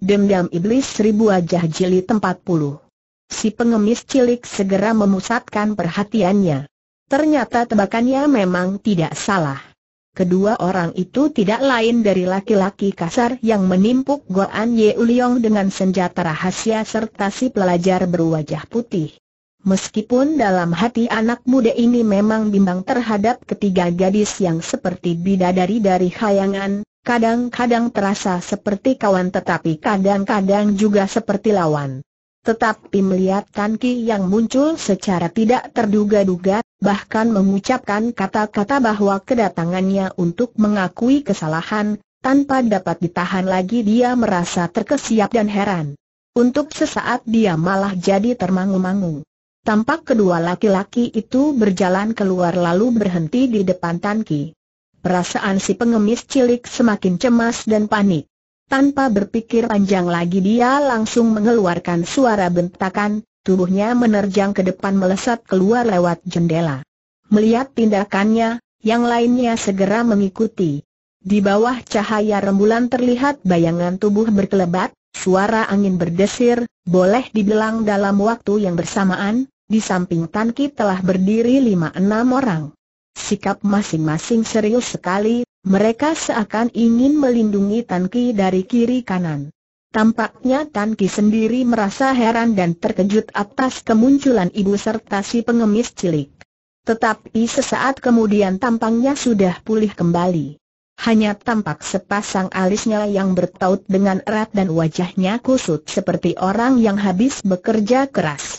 Dendam Iblis Seribu Wajah Jilid 40 Si pengemis cilik segera memusatkan perhatiannya. Ternyata tebakannya memang tidak salah. Kedua orang itu tidak lain dari laki-laki kasar yang menimpuk Goan Ye Uliong dengan senjata rahasia serta si pelajar berwajah putih. Meskipun dalam hati anak muda ini memang bimbang terhadap ketiga gadis yang seperti bidadari dari khayangan, Kadang-kadang terasa seperti kawan tetapi kadang-kadang juga seperti lawan. Tetapi melihat Tan Ki yang muncul secara tidak terduga-duga, bahkan mengucapkan kata-kata bahwa kedatangannya untuk mengakui kesalahan, tanpa dapat ditahan lagi dia merasa terkesiap dan heran. Untuk sesaat dia malah jadi termangu-mangu. Tampak kedua laki-laki itu berjalan keluar lalu berhenti di depan Tan Ki. Perasaan si pengemis cilik semakin cemas dan panik. Tanpa berpikir panjang lagi dia langsung mengeluarkan suara bentakan, tubuhnya menerjang ke depan melesat keluar lewat jendela. Melihat tindakannya, yang lainnya segera mengikuti. Di bawah cahaya rembulan terlihat bayangan tubuh berkelebat, suara angin berdesir, boleh dibilang dalam waktu yang bersamaan, di samping tanki telah berdiri lima enam orang. Sikap masing-masing serius sekali, mereka seakan ingin melindungi Tan Ki dari kiri kanan. Tampaknya Tan Ki sendiri merasa heran dan terkejut atas kemunculan ibu serta si pengemis cilik. Tetapi sesaat kemudian tampangnya sudah pulih kembali. Hanya tampak sepasang alisnya yang bertaut dengan erat dan wajahnya kusut seperti orang yang habis bekerja keras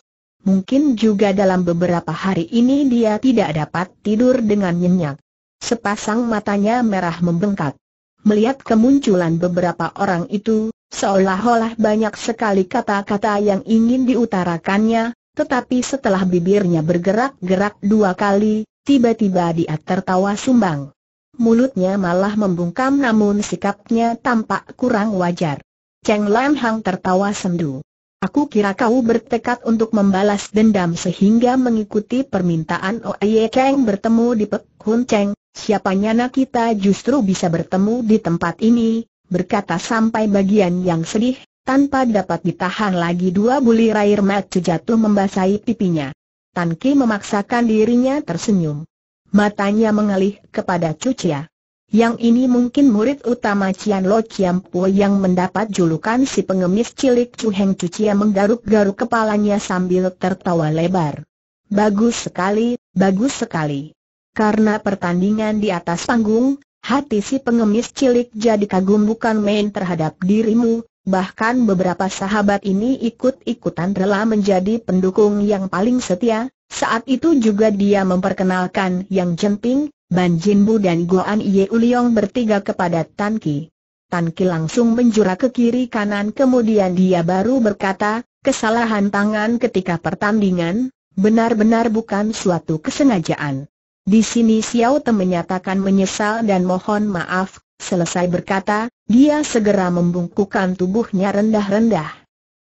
mungkin juga dalam beberapa hari ini dia tidak dapat tidur dengan nyenyak. Sepasang matanya merah membengkak. Melihat kemunculan beberapa orang itu, seolah-olah banyak sekali kata-kata yang ingin diutarakannya, tetapi setelah bibirnya bergerak-gerak dua kali, tiba-tiba dia tertawa sumbang. Mulutnya malah membungkam namun sikapnya tampak kurang wajar. Cheng Lam Hang tertawa sendu. Aku kira kau bertekad untuk membalas dendam sehingga mengikuti permintaan Oye Cheng bertemu di Pek Hun Cheng, siapanya nak kita justru bisa bertemu di tempat ini, berkata sampai bagian yang sedih, tanpa dapat ditahan lagi dua bulir air mata jatuh membasahi pipinya. Tan Ki memaksakan dirinya tersenyum. Matanya mengalih kepada Cucia. Yang ini mungkin murid utama Cian Lo Chiam Po yang mendapat julukan si pengemis cilik Chu Heng Chu Chia menggaruk-garuk kepalanya sambil tertawa lebar. Bagus sekali, bagus sekali. Karena pertandingan di atas panggung, hati si pengemis cilik jadi kagum bukan main terhadap dirimu, bahkan beberapa sahabat ini ikut-ikutan rela menjadi pendukung yang paling setia, saat itu juga dia memperkenalkan Yang Jemping, Ban Jinbu dan Guan Ye Uliong bertiga kepada Tan Ki. Tan Ki langsung menjura ke kiri kanan kemudian dia baru berkata, kesalahan tangan ketika pertandingan, benar-benar bukan suatu kesengajaan. Di sini Xiao Te menyatakan menyesal dan mohon maaf, selesai berkata, dia segera membungkukkan tubuhnya rendah-rendah.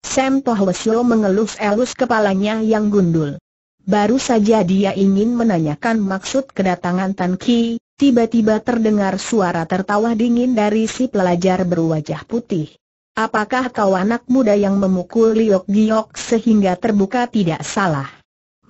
Sam Toh Wesio mengelus-elus kepalanya yang gundul. Baru saja dia ingin menanyakan maksud kedatangan Tan Ki, tiba-tiba terdengar suara tertawa dingin dari si pelajar berwajah putih. Apakah kau anak muda yang memukul Liok Giok sehingga terbuka tidak salah?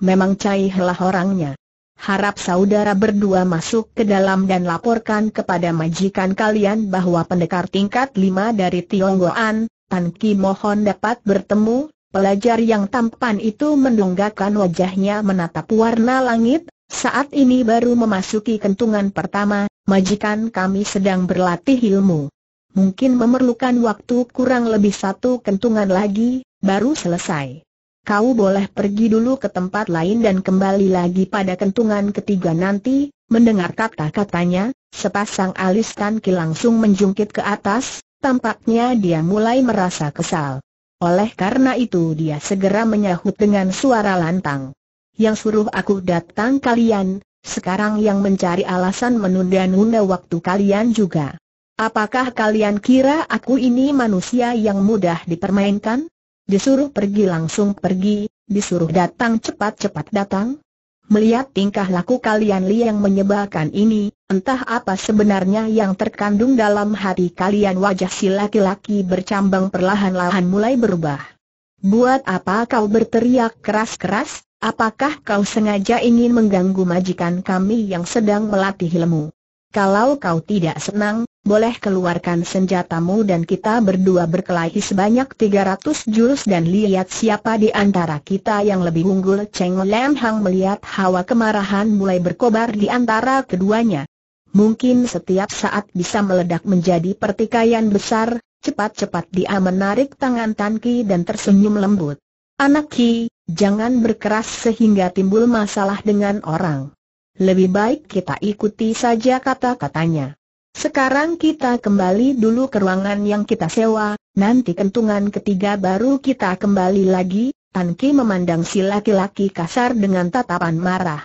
Memang Cai lah orangnya. Harap saudara berdua masuk ke dalam dan laporkan kepada majikan kalian bahwa pendekar tingkat lima dari Tionggoan, Tan Ki mohon dapat bertemu, Pelajar yang tampan itu mendonggakan wajahnya menatap warna langit, saat ini baru memasuki kentungan pertama, majikan kami sedang berlatih ilmu. Mungkin memerlukan waktu kurang lebih satu kentungan lagi, baru selesai. Kau boleh pergi dulu ke tempat lain dan kembali lagi pada kentungan ketiga nanti, mendengar kata-katanya, sepasang alis Tan langsung menjungkit ke atas, tampaknya dia mulai merasa kesal. Oleh karena itu dia segera menyahut dengan suara lantang. Yang suruh aku datang kalian, sekarang yang mencari alasan menunda-nunda waktu kalian juga. Apakah kalian kira aku ini manusia yang mudah dipermainkan? Disuruh pergi langsung pergi, disuruh datang cepat-cepat datang? Melihat tingkah laku kalian Li yang menyebalkan ini, entah apa sebenarnya yang terkandung dalam hati kalian wajah si laki-laki bercambang perlahan-lahan mulai berubah. Buat apa kau berteriak keras-keras, apakah kau sengaja ingin mengganggu majikan kami yang sedang melatih ilmu? Kalau kau tidak senang, boleh keluarkan senjatamu dan kita berdua berkelahi sebanyak 300 jurus dan lihat siapa di antara kita yang lebih unggul Cheng Lam Hang melihat hawa kemarahan mulai berkobar di antara keduanya. Mungkin setiap saat bisa meledak menjadi pertikaian besar, cepat-cepat dia menarik tangan Tan Ki dan tersenyum lembut. Anak Ki, jangan berkeras sehingga timbul masalah dengan orang. Lebih baik kita ikuti saja kata-katanya. Sekarang kita kembali dulu ke ruangan yang kita sewa, nanti kentungan ketiga baru kita kembali lagi, Tan Ki memandang si laki-laki kasar dengan tatapan marah.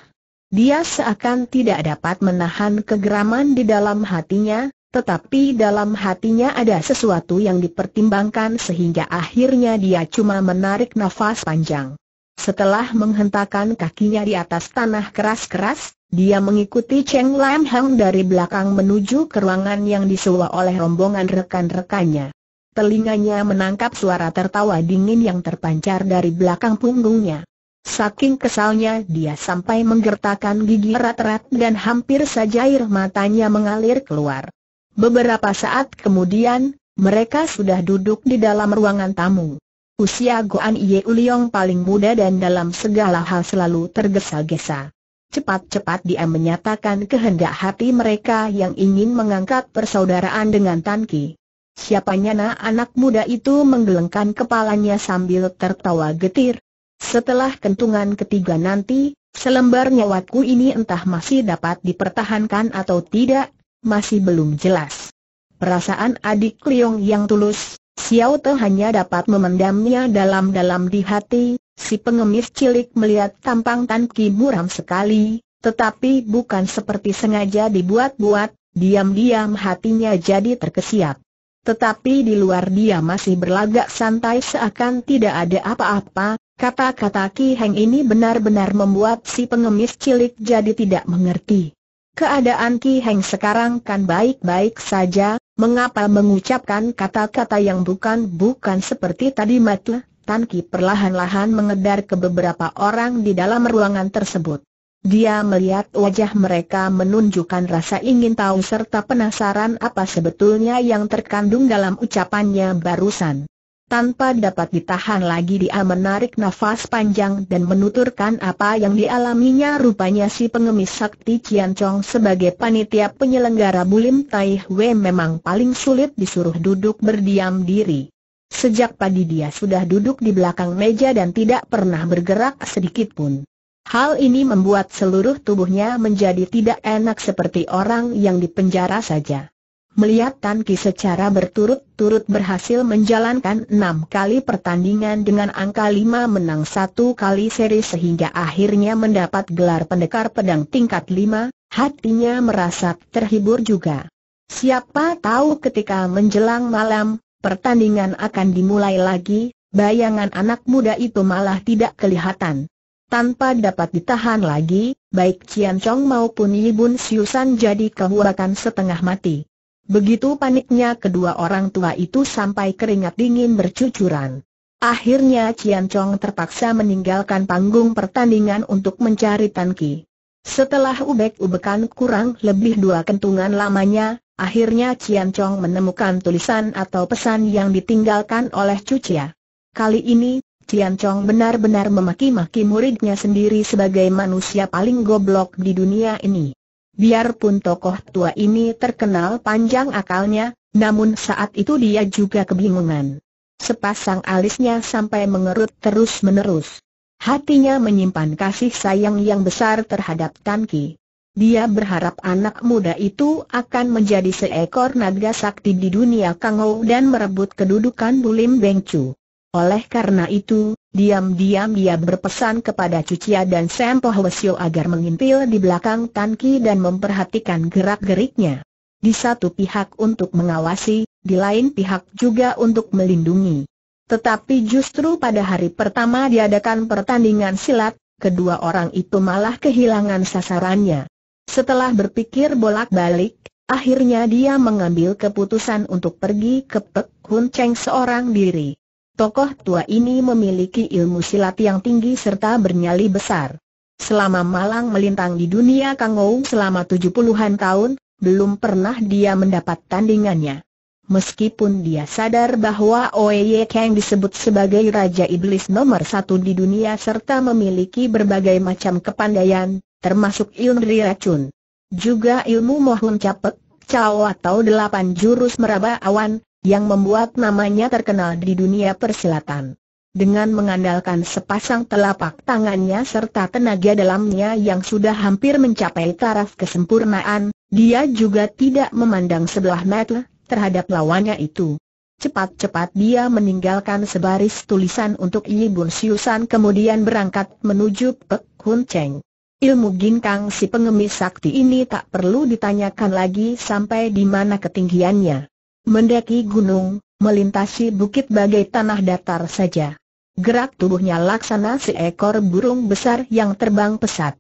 Dia seakan tidak dapat menahan kegeraman di dalam hatinya, tetapi dalam hatinya ada sesuatu yang dipertimbangkan sehingga akhirnya dia cuma menarik nafas panjang. Setelah menghentakkan kakinya di atas tanah keras-keras, dia mengikuti Cheng Lam Hang dari belakang menuju ke ruangan yang disewa oleh rombongan rekan-rekannya. Telinganya menangkap suara tertawa dingin yang terpancar dari belakang punggungnya. Saking kesalnya dia sampai menggertakkan gigi erat-erat dan hampir saja air matanya mengalir keluar. Beberapa saat kemudian, mereka sudah duduk di dalam ruangan tamu. Usia Goan Ye Uliong paling muda dan dalam segala hal selalu tergesa-gesa. Cepat-cepat dia menyatakan kehendak hati mereka yang ingin mengangkat persaudaraan dengan Tan Ki. Siapa nyana anak muda itu menggelengkan kepalanya sambil tertawa getir. Setelah kentungan ketiga nanti, selembar nyawaku ini entah masih dapat dipertahankan atau tidak, masih belum jelas. Perasaan adik Liong yang tulus, Xiao Te hanya dapat memendamnya dalam-dalam di hati, si pengemis cilik melihat tampang Tan Ki muram sekali, tetapi bukan seperti sengaja dibuat-buat, diam-diam hatinya jadi terkesiap. Tetapi di luar dia masih berlagak santai seakan tidak ada apa-apa, kata-kata Ki Heng ini benar-benar membuat si pengemis cilik jadi tidak mengerti. Keadaan Ki Heng sekarang kan baik-baik saja, Mengapa mengucapkan kata-kata yang bukan-bukan seperti tadi Matle? Tan perlahan-lahan mengedar ke beberapa orang di dalam ruangan tersebut. Dia melihat wajah mereka menunjukkan rasa ingin tahu serta penasaran apa sebetulnya yang terkandung dalam ucapannya barusan. Tanpa dapat ditahan lagi dia menarik nafas panjang dan menuturkan apa yang dialaminya rupanya si pengemis sakti Cian Chong sebagai panitia penyelenggara Bulim Tai Hwe memang paling sulit disuruh duduk berdiam diri. Sejak pagi dia sudah duduk di belakang meja dan tidak pernah bergerak sedikit pun. Hal ini membuat seluruh tubuhnya menjadi tidak enak seperti orang yang dipenjara saja. Melihat Tan Ki secara berturut-turut berhasil menjalankan enam kali pertandingan dengan angka lima menang satu kali seri sehingga akhirnya mendapat gelar pendekar pedang tingkat lima, hatinya merasa terhibur juga. Siapa tahu ketika menjelang malam, pertandingan akan dimulai lagi, bayangan anak muda itu malah tidak kelihatan. Tanpa dapat ditahan lagi, baik Cian Chong maupun Yibun Siusan jadi kehuakan setengah mati. Begitu paniknya kedua orang tua itu sampai keringat dingin bercucuran. Akhirnya Cian Chong terpaksa meninggalkan panggung pertandingan untuk mencari Tan Ki. Setelah ubek-ubekan kurang lebih dua kentungan lamanya, akhirnya Cian Chong menemukan tulisan atau pesan yang ditinggalkan oleh Cucia. Kali ini, Cian Chong benar-benar memaki-maki muridnya sendiri sebagai manusia paling goblok di dunia ini. Biarpun tokoh tua ini terkenal panjang akalnya, namun saat itu dia juga kebingungan. Sepasang alisnya sampai mengerut terus-menerus. Hatinya menyimpan kasih sayang yang besar terhadap Tan Ki. Dia berharap anak muda itu akan menjadi seekor naga sakti di dunia Kangou dan merebut kedudukan Bulim Bengcu. Oleh karena itu, diam-diam dia berpesan kepada Cucia dan Sam Pohwesio agar mengintil di belakang Tan dan memperhatikan gerak-geriknya. Di satu pihak untuk mengawasi, di lain pihak juga untuk melindungi. Tetapi justru pada hari pertama diadakan pertandingan silat, kedua orang itu malah kehilangan sasarannya. Setelah berpikir bolak-balik, akhirnya dia mengambil keputusan untuk pergi ke Pek Hun Cheng seorang diri. Tokoh tua ini memiliki ilmu silat yang tinggi serta bernyali besar. Selama malang melintang di dunia Kangou selama tujuh puluhan tahun, belum pernah dia mendapat tandingannya. Meskipun dia sadar bahwa Oye Kang disebut sebagai Raja Iblis nomor satu di dunia serta memiliki berbagai macam kepandaian, termasuk ilmu racun. Juga ilmu mohon capek, cao atau delapan jurus meraba awan, yang membuat namanya terkenal di dunia persilatan. Dengan mengandalkan sepasang telapak tangannya serta tenaga dalamnya yang sudah hampir mencapai taraf kesempurnaan, dia juga tidak memandang sebelah mata terhadap lawannya itu. Cepat-cepat dia meninggalkan sebaris tulisan untuk Yi Bun Siusan kemudian berangkat menuju Pek Hun Cheng. Ilmu ginkang si pengemis sakti ini tak perlu ditanyakan lagi sampai di mana ketinggiannya mendaki gunung, melintasi bukit bagai tanah datar saja. Gerak tubuhnya laksana seekor burung besar yang terbang pesat.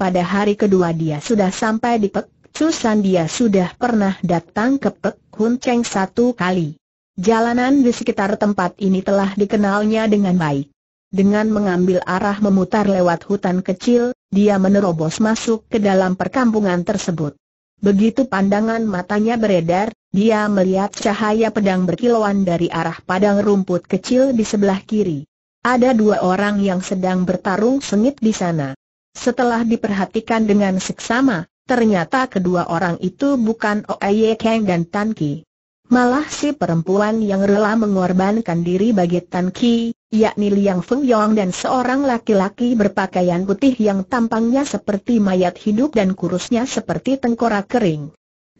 Pada hari kedua dia sudah sampai di Pek Susan dia sudah pernah datang ke Pek Hun Cheng satu kali. Jalanan di sekitar tempat ini telah dikenalnya dengan baik. Dengan mengambil arah memutar lewat hutan kecil, dia menerobos masuk ke dalam perkampungan tersebut. Begitu pandangan matanya beredar, dia melihat cahaya pedang berkilauan dari arah padang rumput kecil di sebelah kiri. Ada dua orang yang sedang bertarung sengit di sana. Setelah diperhatikan dengan seksama, ternyata kedua orang itu bukan Oye Kang dan Tan Ki. Malah si perempuan yang rela mengorbankan diri bagi Tan Ki, yakni Liang Feng Yong dan seorang laki-laki berpakaian putih yang tampangnya seperti mayat hidup dan kurusnya seperti tengkorak kering.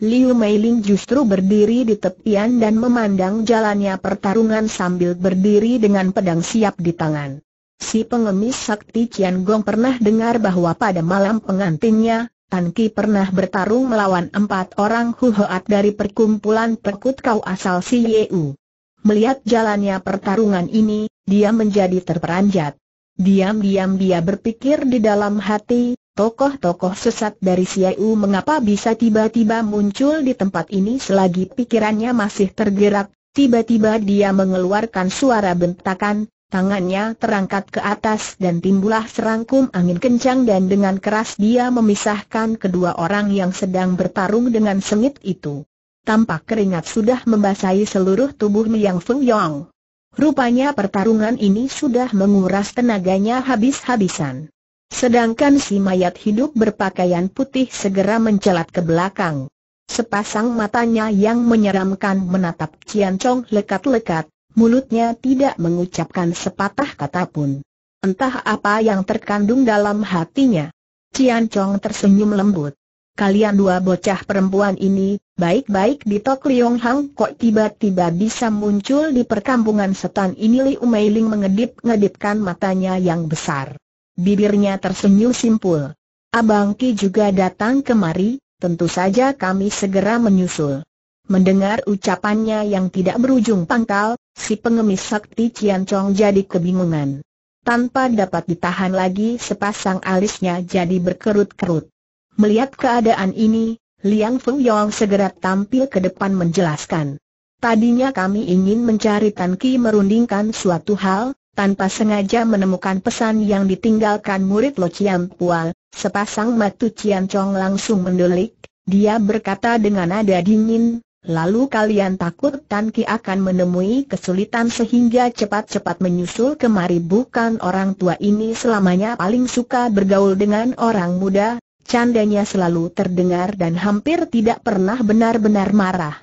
Liu Meiling justru berdiri di tepian dan memandang jalannya pertarungan sambil berdiri dengan pedang siap di tangan. Si pengemis sakti Qian Gong pernah dengar bahwa pada malam pengantinnya, Tan Ki pernah bertarung melawan empat orang huhoat dari perkumpulan pekut kau asal si Yeu. Melihat jalannya pertarungan ini, dia menjadi terperanjat. Diam-diam dia berpikir di dalam hati, tokoh-tokoh sesat dari Siu mengapa bisa tiba-tiba muncul di tempat ini selagi pikirannya masih tergerak, tiba-tiba dia mengeluarkan suara bentakan, Tangannya terangkat ke atas dan timbullah serangkum angin kencang dan dengan keras dia memisahkan kedua orang yang sedang bertarung dengan sengit itu. Tampak keringat sudah membasahi seluruh tubuh Liang Feng Yong. Rupanya pertarungan ini sudah menguras tenaganya habis-habisan. Sedangkan si mayat hidup berpakaian putih segera mencelat ke belakang. Sepasang matanya yang menyeramkan menatap Cian Chong lekat-lekat, mulutnya tidak mengucapkan sepatah kata pun. Entah apa yang terkandung dalam hatinya. Cian Chong tersenyum lembut. Kalian dua bocah perempuan ini, baik-baik di Tok Liong Hang kok tiba-tiba bisa muncul di perkampungan setan ini Li Ling mengedip-ngedipkan matanya yang besar. Bibirnya tersenyum simpul. Abang Ki juga datang kemari, tentu saja kami segera menyusul. Mendengar ucapannya yang tidak berujung pangkal, Si pengemis sakti Ciancong jadi kebingungan. Tanpa dapat ditahan lagi sepasang alisnya jadi berkerut-kerut. Melihat keadaan ini, Liang Feng Yong segera tampil ke depan menjelaskan. Tadinya kami ingin mencari Tan Ki merundingkan suatu hal, tanpa sengaja menemukan pesan yang ditinggalkan murid Lo Chiam Pual, sepasang matu Cian Chong langsung mendelik, dia berkata dengan nada dingin, Lalu kalian takut Tan Ki akan menemui kesulitan sehingga cepat-cepat menyusul kemari bukan orang tua ini selamanya paling suka bergaul dengan orang muda, candanya selalu terdengar dan hampir tidak pernah benar-benar marah.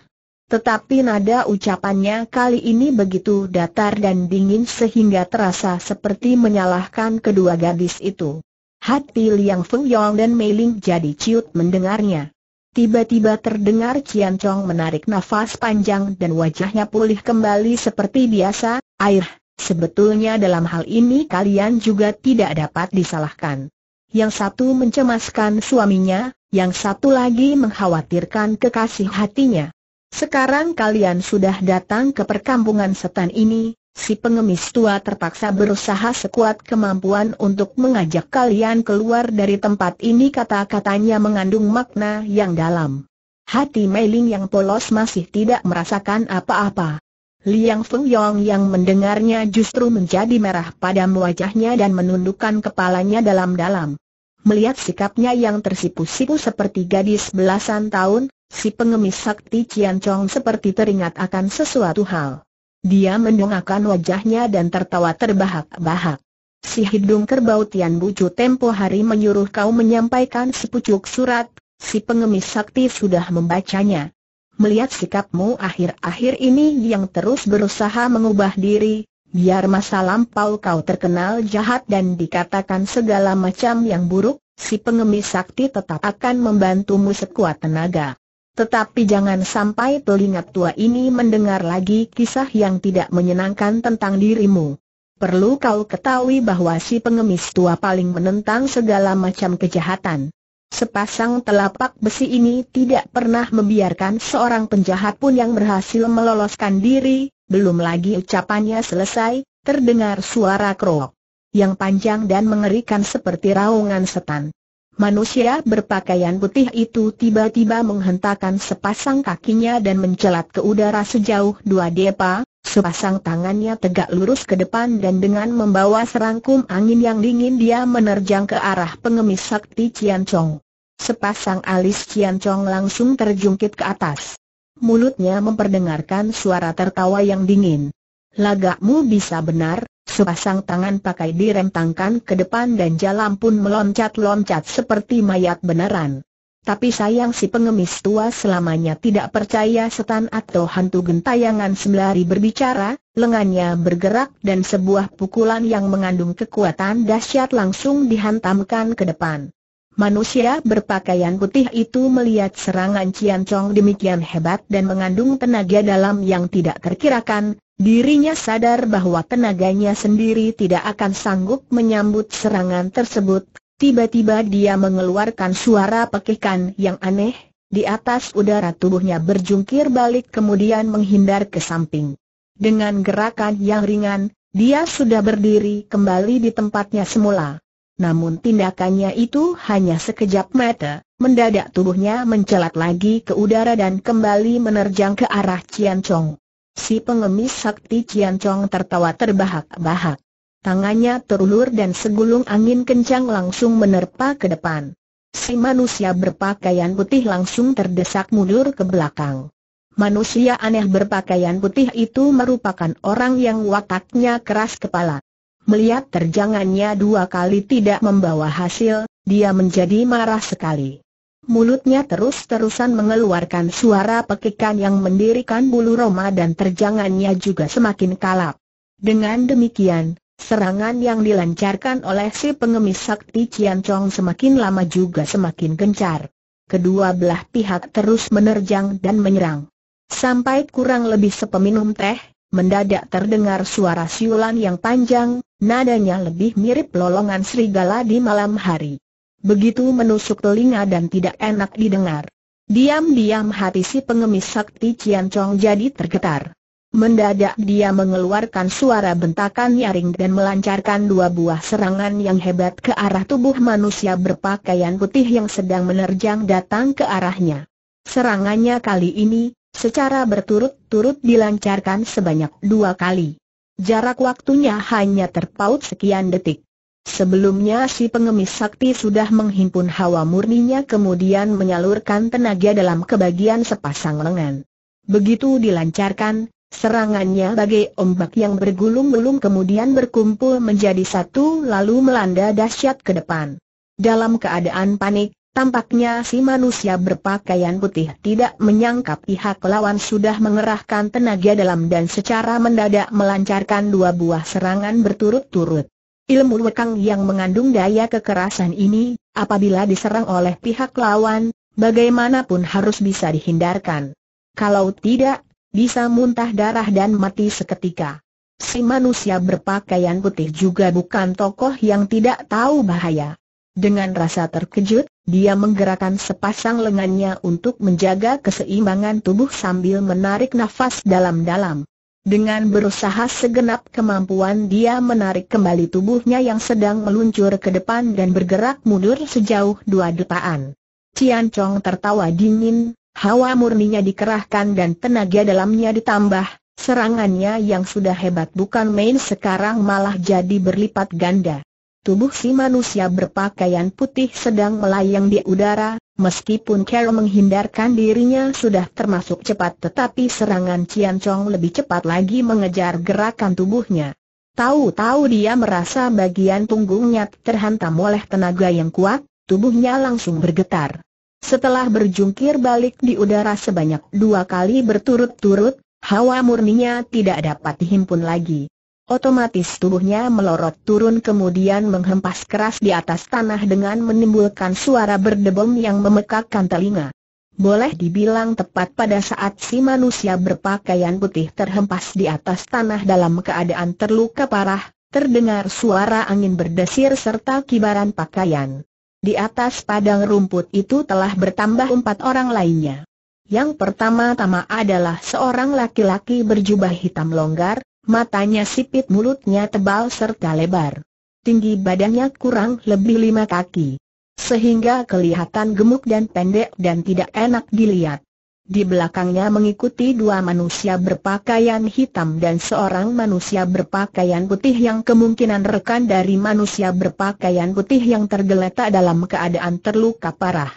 Tetapi nada ucapannya kali ini begitu datar dan dingin sehingga terasa seperti menyalahkan kedua gadis itu. Hati Liang Feng Yong dan Mei Ling jadi ciut mendengarnya. Tiba-tiba terdengar Cian Chong menarik nafas panjang dan wajahnya pulih kembali seperti biasa, air, sebetulnya dalam hal ini kalian juga tidak dapat disalahkan. Yang satu mencemaskan suaminya, yang satu lagi mengkhawatirkan kekasih hatinya. Sekarang kalian sudah datang ke perkampungan setan ini, si pengemis tua terpaksa berusaha sekuat kemampuan untuk mengajak kalian keluar dari tempat ini kata-katanya mengandung makna yang dalam. Hati Meiling yang polos masih tidak merasakan apa-apa. Liang Feng Yong yang mendengarnya justru menjadi merah pada wajahnya dan menundukkan kepalanya dalam-dalam. Melihat sikapnya yang tersipu-sipu seperti gadis belasan tahun, si pengemis sakti Cian Chong seperti teringat akan sesuatu hal. Dia mendongakkan wajahnya dan tertawa terbahak-bahak. Si hidung kerbau Tian Bucu tempo hari menyuruh kau menyampaikan sepucuk surat, si pengemis sakti sudah membacanya. Melihat sikapmu akhir-akhir ini yang terus berusaha mengubah diri, biar masa lampau kau terkenal jahat dan dikatakan segala macam yang buruk, si pengemis sakti tetap akan membantumu sekuat tenaga. Tetapi jangan sampai telinga tua ini mendengar lagi kisah yang tidak menyenangkan tentang dirimu. Perlu kau ketahui bahwa si pengemis tua paling menentang segala macam kejahatan. Sepasang telapak besi ini tidak pernah membiarkan seorang penjahat pun yang berhasil meloloskan diri, belum lagi ucapannya selesai, terdengar suara krok. Yang panjang dan mengerikan seperti raungan setan. Manusia berpakaian putih itu tiba-tiba menghentakkan sepasang kakinya dan mencelat ke udara sejauh dua depa, sepasang tangannya tegak lurus ke depan dan dengan membawa serangkum angin yang dingin dia menerjang ke arah pengemis sakti Cian Chong. Sepasang alis Cian Chong langsung terjungkit ke atas. Mulutnya memperdengarkan suara tertawa yang dingin. Lagakmu bisa benar, sepasang tangan pakai direntangkan ke depan dan jalan pun meloncat-loncat seperti mayat beneran. Tapi sayang si pengemis tua selamanya tidak percaya setan atau hantu gentayangan sembari berbicara, lengannya bergerak dan sebuah pukulan yang mengandung kekuatan dahsyat langsung dihantamkan ke depan. Manusia berpakaian putih itu melihat serangan Cian Chong demikian hebat dan mengandung tenaga dalam yang tidak terkirakan, Dirinya sadar bahwa tenaganya sendiri tidak akan sanggup menyambut serangan tersebut, tiba-tiba dia mengeluarkan suara pekikan yang aneh, di atas udara tubuhnya berjungkir balik kemudian menghindar ke samping. Dengan gerakan yang ringan, dia sudah berdiri kembali di tempatnya semula. Namun tindakannya itu hanya sekejap mata, mendadak tubuhnya mencelat lagi ke udara dan kembali menerjang ke arah Cian Chong. Si pengemis sakti Ciancong tertawa terbahak-bahak. Tangannya terulur dan segulung angin kencang langsung menerpa ke depan. Si manusia berpakaian putih langsung terdesak mundur ke belakang. Manusia aneh berpakaian putih itu merupakan orang yang wataknya keras kepala. Melihat terjangannya dua kali tidak membawa hasil, dia menjadi marah sekali mulutnya terus-terusan mengeluarkan suara pekikan yang mendirikan bulu roma dan terjangannya juga semakin kalap. Dengan demikian, serangan yang dilancarkan oleh si pengemis sakti Cian Chong semakin lama juga semakin gencar. Kedua belah pihak terus menerjang dan menyerang. Sampai kurang lebih sepeminum teh, mendadak terdengar suara siulan yang panjang, nadanya lebih mirip lolongan serigala di malam hari begitu menusuk telinga dan tidak enak didengar. Diam-diam hati si pengemis sakti Cian Chong jadi tergetar. Mendadak dia mengeluarkan suara bentakan nyaring dan melancarkan dua buah serangan yang hebat ke arah tubuh manusia berpakaian putih yang sedang menerjang datang ke arahnya. Serangannya kali ini, secara berturut-turut dilancarkan sebanyak dua kali. Jarak waktunya hanya terpaut sekian detik. Sebelumnya si pengemis sakti sudah menghimpun hawa murninya kemudian menyalurkan tenaga dalam kebagian sepasang lengan. Begitu dilancarkan, serangannya bagai ombak yang bergulung-gulung kemudian berkumpul menjadi satu lalu melanda dahsyat ke depan. Dalam keadaan panik, tampaknya si manusia berpakaian putih tidak menyangka pihak lawan sudah mengerahkan tenaga dalam dan secara mendadak melancarkan dua buah serangan berturut-turut. Ilmu wekang yang mengandung daya kekerasan ini, apabila diserang oleh pihak lawan, bagaimanapun harus bisa dihindarkan. Kalau tidak, bisa muntah darah dan mati seketika. Si manusia berpakaian putih juga bukan tokoh yang tidak tahu bahaya. Dengan rasa terkejut, dia menggerakkan sepasang lengannya untuk menjaga keseimbangan tubuh sambil menarik nafas dalam-dalam. Dengan berusaha segenap kemampuan dia menarik kembali tubuhnya yang sedang meluncur ke depan dan bergerak mundur sejauh dua detaan. Cian Chong tertawa dingin, hawa murninya dikerahkan dan tenaga dalamnya ditambah, serangannya yang sudah hebat bukan main sekarang malah jadi berlipat ganda. Tubuh si manusia berpakaian putih sedang melayang di udara, meskipun Carol menghindarkan dirinya sudah termasuk cepat tetapi serangan Cian Chong lebih cepat lagi mengejar gerakan tubuhnya. Tahu-tahu dia merasa bagian punggungnya terhantam oleh tenaga yang kuat, tubuhnya langsung bergetar. Setelah berjungkir balik di udara sebanyak dua kali berturut-turut, hawa murninya tidak dapat dihimpun lagi. Otomatis tubuhnya melorot turun kemudian menghempas keras di atas tanah dengan menimbulkan suara berdebom yang memekakkan telinga. Boleh dibilang tepat pada saat si manusia berpakaian putih terhempas di atas tanah dalam keadaan terluka parah, terdengar suara angin berdesir serta kibaran pakaian. Di atas padang rumput itu telah bertambah empat orang lainnya. Yang pertama-tama adalah seorang laki-laki berjubah hitam longgar, matanya sipit mulutnya tebal serta lebar. Tinggi badannya kurang lebih lima kaki. Sehingga kelihatan gemuk dan pendek dan tidak enak dilihat. Di belakangnya mengikuti dua manusia berpakaian hitam dan seorang manusia berpakaian putih yang kemungkinan rekan dari manusia berpakaian putih yang tergeletak dalam keadaan terluka parah.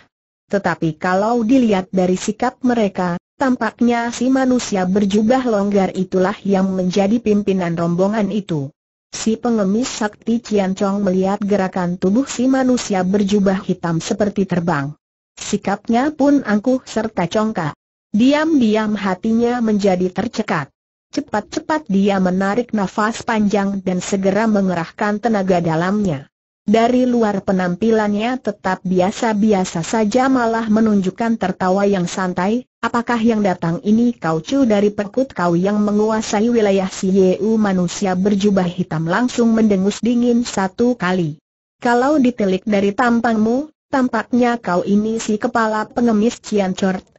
Tetapi kalau dilihat dari sikap mereka, Tampaknya si manusia berjubah longgar itulah yang menjadi pimpinan rombongan itu. Si pengemis sakti Cian Chong melihat gerakan tubuh si manusia berjubah hitam seperti terbang. Sikapnya pun angkuh serta congkak. Diam-diam hatinya menjadi tercekat. Cepat-cepat dia menarik nafas panjang dan segera mengerahkan tenaga dalamnya. Dari luar penampilannya tetap biasa-biasa saja malah menunjukkan tertawa yang santai, apakah yang datang ini kau cu dari perkut kau yang menguasai wilayah si Yeu manusia berjubah hitam langsung mendengus dingin satu kali. Kalau ditelik dari tampangmu, tampaknya kau ini si kepala pengemis Cian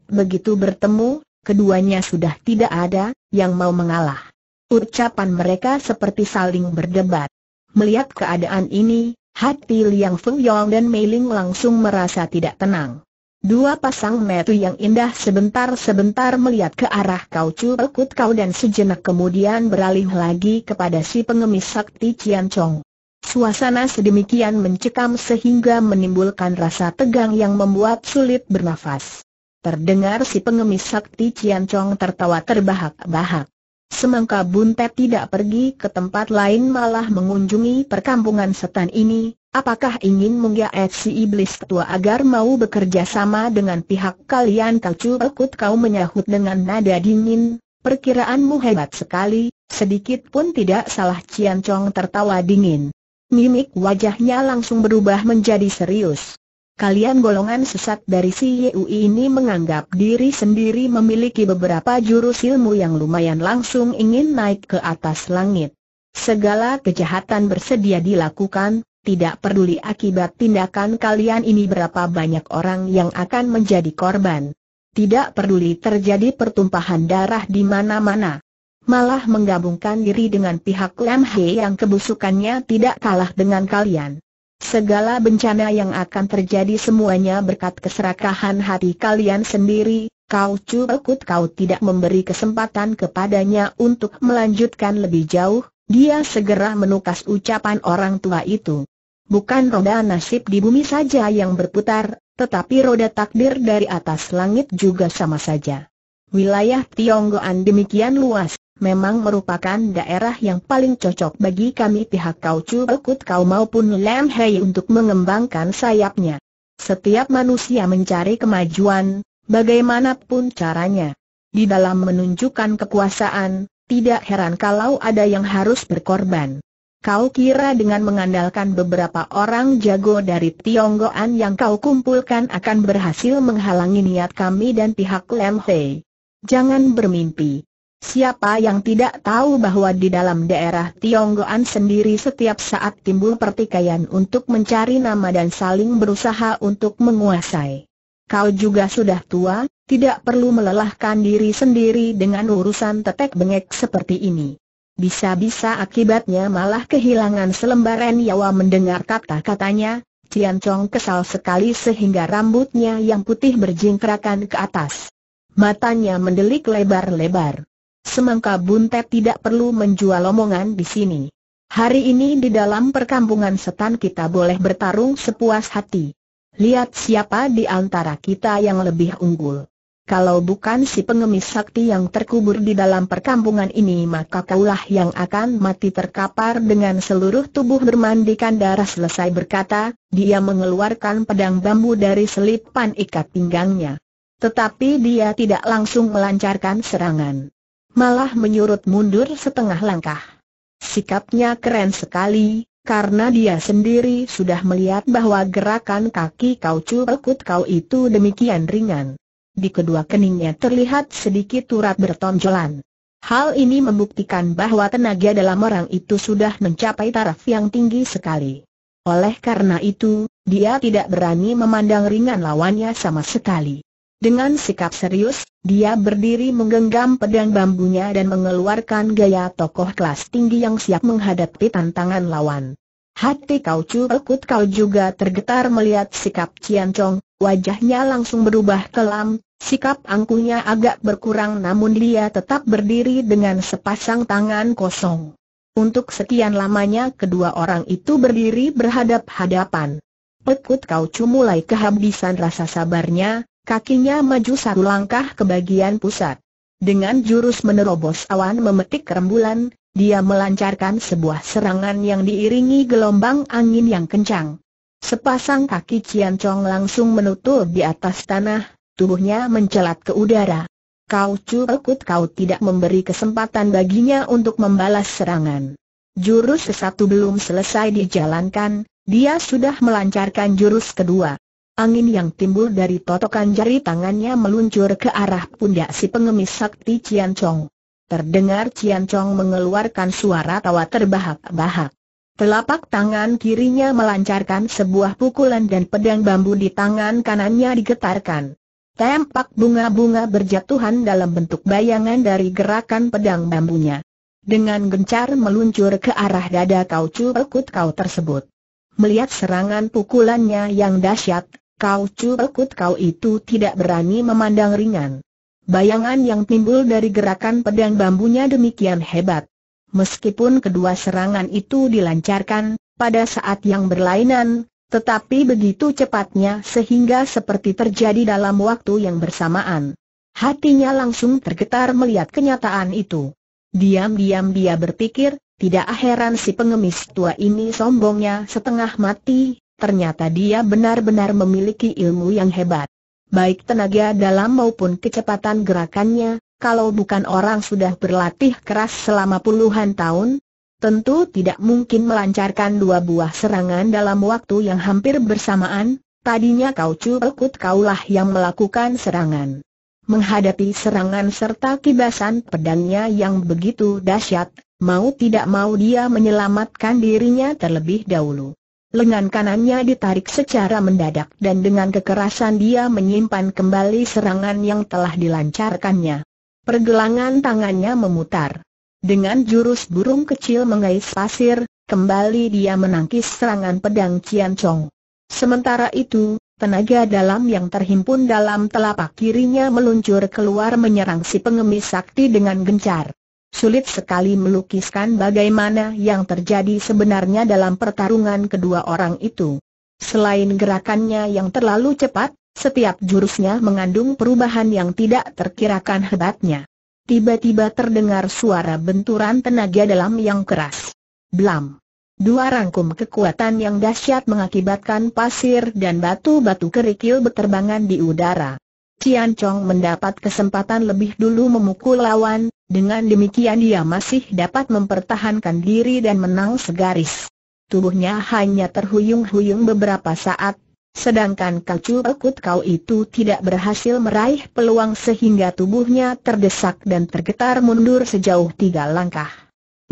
begitu bertemu, keduanya sudah tidak ada, yang mau mengalah. Ucapan mereka seperti saling berdebat. Melihat keadaan ini, Hati Liang Feng Yong dan Mei Ling langsung merasa tidak tenang. Dua pasang metu yang indah sebentar-sebentar melihat ke arah kau pekut kau dan sejenak kemudian beralih lagi kepada si pengemis sakti Cian Chong. Suasana sedemikian mencekam sehingga menimbulkan rasa tegang yang membuat sulit bernafas. Terdengar si pengemis sakti Cian Chong tertawa terbahak-bahak. Semangka Buntet tidak pergi ke tempat lain malah mengunjungi perkampungan setan ini, apakah ingin menggaet si iblis ketua agar mau bekerja sama dengan pihak kalian kacu ekut kau menyahut dengan nada dingin, perkiraanmu hebat sekali, sedikit pun tidak salah Cian Chong tertawa dingin. Mimik wajahnya langsung berubah menjadi serius. Kalian golongan sesat dari si ini menganggap diri sendiri memiliki beberapa jurus ilmu yang lumayan langsung ingin naik ke atas langit. Segala kejahatan bersedia dilakukan, tidak peduli akibat tindakan kalian ini berapa banyak orang yang akan menjadi korban. Tidak peduli terjadi pertumpahan darah di mana-mana. Malah menggabungkan diri dengan pihak Lam He yang kebusukannya tidak kalah dengan kalian. Segala bencana yang akan terjadi semuanya berkat keserakahan hati kalian sendiri, kau cuekut kau tidak memberi kesempatan kepadanya untuk melanjutkan lebih jauh, dia segera menukas ucapan orang tua itu. Bukan roda nasib di bumi saja yang berputar, tetapi roda takdir dari atas langit juga sama saja. Wilayah Tionggoan demikian luas, memang merupakan daerah yang paling cocok bagi kami pihak Kau Chu Kau maupun Lam Hei untuk mengembangkan sayapnya. Setiap manusia mencari kemajuan, bagaimanapun caranya. Di dalam menunjukkan kekuasaan, tidak heran kalau ada yang harus berkorban. Kau kira dengan mengandalkan beberapa orang jago dari Tionggoan yang kau kumpulkan akan berhasil menghalangi niat kami dan pihak Lam Jangan bermimpi. Siapa yang tidak tahu bahwa di dalam daerah Tionggoan sendiri setiap saat timbul pertikaian untuk mencari nama dan saling berusaha untuk menguasai. Kau juga sudah tua, tidak perlu melelahkan diri sendiri dengan urusan tetek bengek seperti ini. Bisa-bisa akibatnya malah kehilangan selembaran nyawa mendengar kata-katanya, Cian Chong kesal sekali sehingga rambutnya yang putih berjingkrakan ke atas. Matanya mendelik lebar-lebar. Semangka Buntet tidak perlu menjual omongan di sini. Hari ini di dalam perkampungan setan kita boleh bertarung sepuas hati. Lihat siapa di antara kita yang lebih unggul. Kalau bukan si pengemis sakti yang terkubur di dalam perkampungan ini maka kaulah yang akan mati terkapar dengan seluruh tubuh bermandikan darah selesai berkata, dia mengeluarkan pedang bambu dari selipan ikat pinggangnya. Tetapi dia tidak langsung melancarkan serangan malah menyurut mundur setengah langkah. Sikapnya keren sekali, karena dia sendiri sudah melihat bahwa gerakan kaki kau curukut kau itu demikian ringan. Di kedua keningnya terlihat sedikit urat bertonjolan. Hal ini membuktikan bahwa tenaga dalam orang itu sudah mencapai taraf yang tinggi sekali. Oleh karena itu, dia tidak berani memandang ringan lawannya sama sekali. Dengan sikap serius, dia berdiri menggenggam pedang bambunya dan mengeluarkan gaya tokoh kelas tinggi yang siap menghadapi tantangan lawan. Hati Kau Chu Kau juga tergetar melihat sikap Cian Chong, wajahnya langsung berubah kelam, sikap angkuhnya agak berkurang namun dia tetap berdiri dengan sepasang tangan kosong. Untuk sekian lamanya kedua orang itu berdiri berhadap-hadapan. Pekut Kau cu mulai kehabisan rasa sabarnya, Kakinya maju satu langkah ke bagian pusat. Dengan jurus menerobos awan memetik rembulan, dia melancarkan sebuah serangan yang diiringi gelombang angin yang kencang. Sepasang kaki Cian Chong langsung menutup di atas tanah, tubuhnya mencelat ke udara. Kau curekut kau tidak memberi kesempatan baginya untuk membalas serangan. Jurus sesatu belum selesai dijalankan, dia sudah melancarkan jurus kedua. Angin yang timbul dari totokan jari tangannya meluncur ke arah pundak si pengemis sakti Cian Chong. Terdengar Cian Chong mengeluarkan suara tawa terbahak-bahak. Telapak tangan kirinya melancarkan sebuah pukulan dan pedang bambu di tangan kanannya digetarkan. Tampak bunga-bunga berjatuhan dalam bentuk bayangan dari gerakan pedang bambunya. Dengan gencar meluncur ke arah dada kau pekut kau tersebut. Melihat serangan pukulannya yang dahsyat, Kau curekut kau itu tidak berani memandang ringan. Bayangan yang timbul dari gerakan pedang bambunya demikian hebat. Meskipun kedua serangan itu dilancarkan, pada saat yang berlainan, tetapi begitu cepatnya sehingga seperti terjadi dalam waktu yang bersamaan. Hatinya langsung tergetar melihat kenyataan itu. Diam-diam dia berpikir, tidak heran si pengemis tua ini sombongnya setengah mati, ternyata dia benar-benar memiliki ilmu yang hebat. Baik tenaga dalam maupun kecepatan gerakannya, kalau bukan orang sudah berlatih keras selama puluhan tahun, tentu tidak mungkin melancarkan dua buah serangan dalam waktu yang hampir bersamaan, tadinya kau cuekut kaulah yang melakukan serangan. Menghadapi serangan serta kibasan pedangnya yang begitu dahsyat, mau tidak mau dia menyelamatkan dirinya terlebih dahulu. Lengan kanannya ditarik secara mendadak dan dengan kekerasan dia menyimpan kembali serangan yang telah dilancarkannya. Pergelangan tangannya memutar. Dengan jurus burung kecil mengais pasir, kembali dia menangkis serangan pedang Cian Chong. Sementara itu, tenaga dalam yang terhimpun dalam telapak kirinya meluncur keluar menyerang si pengemis sakti dengan gencar. Sulit sekali melukiskan bagaimana yang terjadi sebenarnya dalam pertarungan kedua orang itu. Selain gerakannya yang terlalu cepat, setiap jurusnya mengandung perubahan yang tidak terkirakan hebatnya. Tiba-tiba terdengar suara benturan tenaga dalam yang keras. Blam! Dua rangkum kekuatan yang dahsyat mengakibatkan pasir dan batu-batu kerikil berterbangan di udara. Cian Chong mendapat kesempatan lebih dulu memukul lawan, dengan demikian dia masih dapat mempertahankan diri dan menang segaris. Tubuhnya hanya terhuyung-huyung beberapa saat, sedangkan kacu akut kau itu tidak berhasil meraih peluang sehingga tubuhnya terdesak dan tergetar mundur sejauh tiga langkah.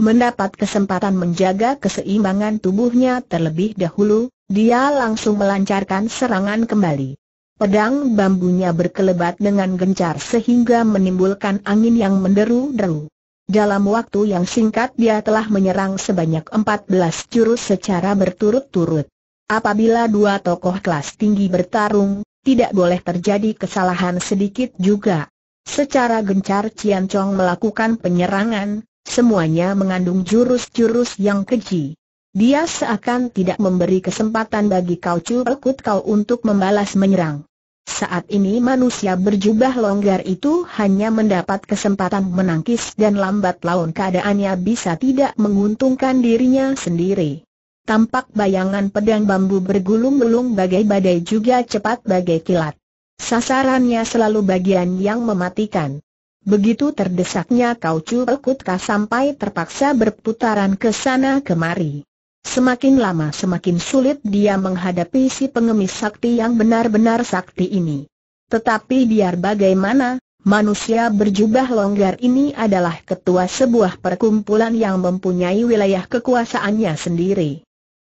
Mendapat kesempatan menjaga keseimbangan tubuhnya terlebih dahulu, dia langsung melancarkan serangan kembali. Pedang bambunya berkelebat dengan gencar sehingga menimbulkan angin yang menderu-deru. Dalam waktu yang singkat dia telah menyerang sebanyak 14 jurus secara berturut-turut. Apabila dua tokoh kelas tinggi bertarung, tidak boleh terjadi kesalahan sedikit juga. Secara gencar Cian Chong melakukan penyerangan, semuanya mengandung jurus-jurus yang keji. Dia seakan tidak memberi kesempatan bagi Kau Cu Kau untuk membalas menyerang. Saat ini manusia berjubah longgar itu hanya mendapat kesempatan menangkis dan lambat laun keadaannya bisa tidak menguntungkan dirinya sendiri. Tampak bayangan pedang bambu bergulung-gulung bagai badai juga cepat bagai kilat. Sasarannya selalu bagian yang mematikan. Begitu terdesaknya kau Ekut sampai terpaksa berputaran ke sana kemari. Semakin lama semakin sulit dia menghadapi si pengemis sakti yang benar-benar sakti ini. Tetapi biar bagaimana, manusia berjubah longgar ini adalah ketua sebuah perkumpulan yang mempunyai wilayah kekuasaannya sendiri.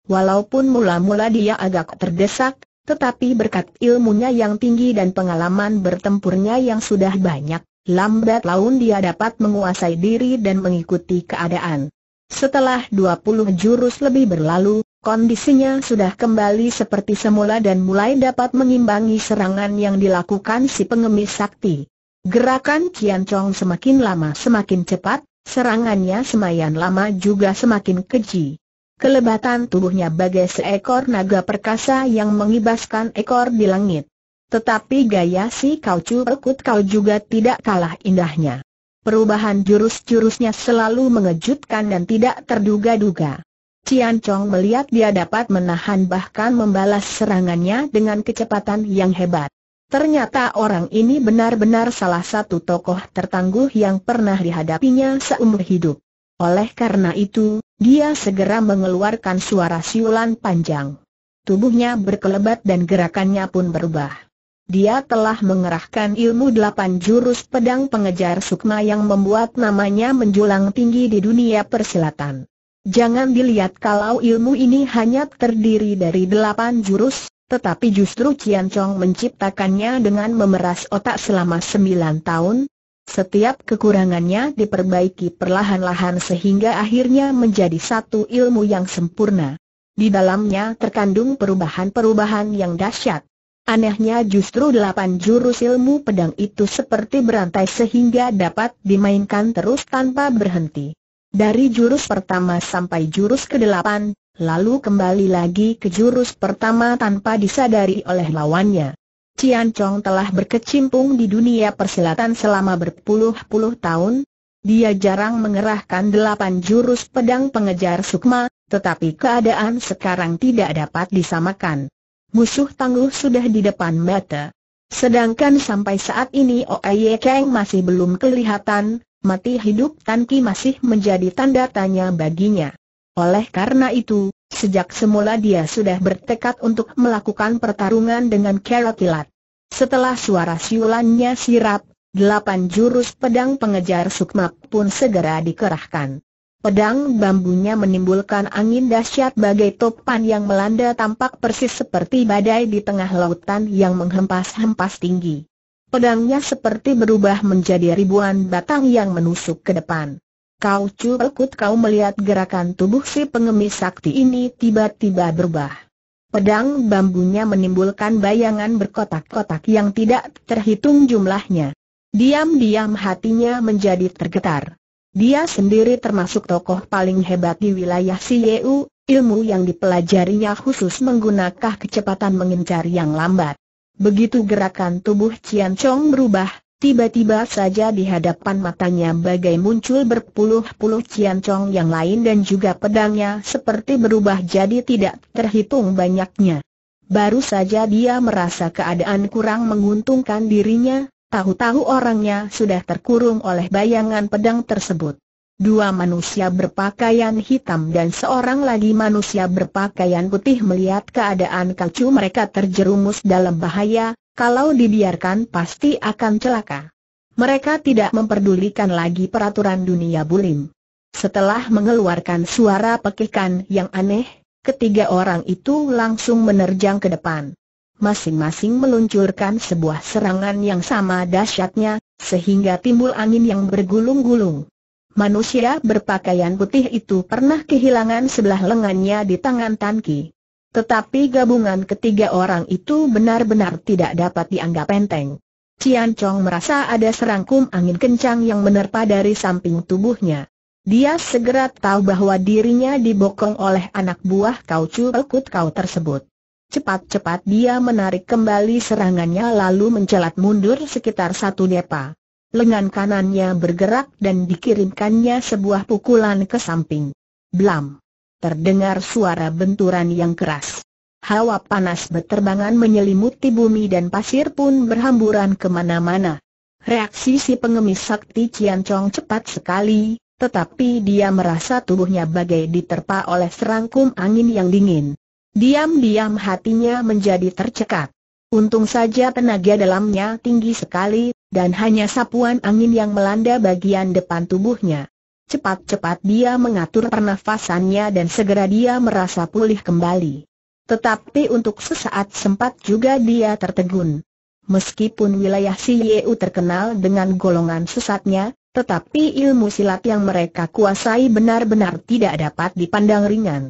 Walaupun mula-mula dia agak terdesak, tetapi berkat ilmunya yang tinggi dan pengalaman bertempurnya yang sudah banyak, lambat laun dia dapat menguasai diri dan mengikuti keadaan. Setelah 20 jurus lebih berlalu, kondisinya sudah kembali seperti semula dan mulai dapat mengimbangi serangan yang dilakukan si pengemis sakti. Gerakan Kian Chong semakin lama semakin cepat, serangannya semayan lama juga semakin keji. Kelebatan tubuhnya bagai seekor naga perkasa yang mengibaskan ekor di langit. Tetapi gaya si Kau Cu Kau juga tidak kalah indahnya perubahan jurus-jurusnya selalu mengejutkan dan tidak terduga-duga. Cian Chong melihat dia dapat menahan bahkan membalas serangannya dengan kecepatan yang hebat. Ternyata orang ini benar-benar salah satu tokoh tertangguh yang pernah dihadapinya seumur hidup. Oleh karena itu, dia segera mengeluarkan suara siulan panjang. Tubuhnya berkelebat dan gerakannya pun berubah dia telah mengerahkan ilmu delapan jurus pedang pengejar sukma yang membuat namanya menjulang tinggi di dunia persilatan. Jangan dilihat kalau ilmu ini hanya terdiri dari delapan jurus, tetapi justru Cian Chong menciptakannya dengan memeras otak selama sembilan tahun. Setiap kekurangannya diperbaiki perlahan-lahan sehingga akhirnya menjadi satu ilmu yang sempurna. Di dalamnya terkandung perubahan-perubahan yang dahsyat. Anehnya justru delapan jurus ilmu pedang itu seperti berantai sehingga dapat dimainkan terus tanpa berhenti. Dari jurus pertama sampai jurus kedelapan, lalu kembali lagi ke jurus pertama tanpa disadari oleh lawannya. Cian Chong telah berkecimpung di dunia persilatan selama berpuluh-puluh tahun. Dia jarang mengerahkan delapan jurus pedang pengejar sukma, tetapi keadaan sekarang tidak dapat disamakan musuh tangguh sudah di depan mata. Sedangkan sampai saat ini Oye Kang masih belum kelihatan, mati hidup Tan Ki masih menjadi tanda tanya baginya. Oleh karena itu, sejak semula dia sudah bertekad untuk melakukan pertarungan dengan Kerokilat. Setelah suara siulannya sirap, delapan jurus pedang pengejar Sukmak pun segera dikerahkan. Pedang bambunya menimbulkan angin dahsyat bagai topan yang melanda tampak persis seperti badai di tengah lautan yang menghempas-hempas tinggi. Pedangnya seperti berubah menjadi ribuan batang yang menusuk ke depan. Kau curkut kau melihat gerakan tubuh si pengemis sakti ini tiba-tiba berubah. Pedang bambunya menimbulkan bayangan berkotak-kotak yang tidak terhitung jumlahnya. Diam-diam hatinya menjadi tergetar. Dia sendiri termasuk tokoh paling hebat di wilayah Sieu, ilmu yang dipelajarinya khusus menggunakan kecepatan mengincar yang lambat. Begitu gerakan tubuh Cian Chong berubah, tiba-tiba saja di hadapan matanya bagai muncul berpuluh-puluh Cian Chong yang lain dan juga pedangnya seperti berubah jadi tidak terhitung banyaknya. Baru saja dia merasa keadaan kurang menguntungkan dirinya, Tahu-tahu orangnya sudah terkurung oleh bayangan pedang tersebut. Dua manusia berpakaian hitam dan seorang lagi manusia berpakaian putih melihat keadaan kacu mereka terjerumus dalam bahaya, kalau dibiarkan pasti akan celaka. Mereka tidak memperdulikan lagi peraturan dunia bulim. Setelah mengeluarkan suara pekikan yang aneh, ketiga orang itu langsung menerjang ke depan masing-masing meluncurkan sebuah serangan yang sama dahsyatnya, sehingga timbul angin yang bergulung-gulung. Manusia berpakaian putih itu pernah kehilangan sebelah lengannya di tangan Tan Ki. Tetapi gabungan ketiga orang itu benar-benar tidak dapat dianggap enteng. Cian Chong merasa ada serangkum angin kencang yang menerpa dari samping tubuhnya. Dia segera tahu bahwa dirinya dibokong oleh anak buah Kau Cu Kau tersebut. Cepat-cepat dia menarik kembali serangannya lalu mencelat mundur sekitar satu depa. Lengan kanannya bergerak dan dikirimkannya sebuah pukulan ke samping. Blam! Terdengar suara benturan yang keras. Hawa panas berterbangan menyelimuti bumi dan pasir pun berhamburan kemana-mana. Reaksi si pengemis sakti Cian Chong cepat sekali, tetapi dia merasa tubuhnya bagai diterpa oleh serangkum angin yang dingin. Diam-diam hatinya menjadi tercekat. Untung saja tenaga dalamnya tinggi sekali, dan hanya sapuan angin yang melanda bagian depan tubuhnya. Cepat-cepat dia mengatur pernafasannya dan segera dia merasa pulih kembali. Tetapi untuk sesaat sempat juga dia tertegun. Meskipun wilayah si Yeu terkenal dengan golongan sesatnya, tetapi ilmu silat yang mereka kuasai benar-benar tidak dapat dipandang ringan.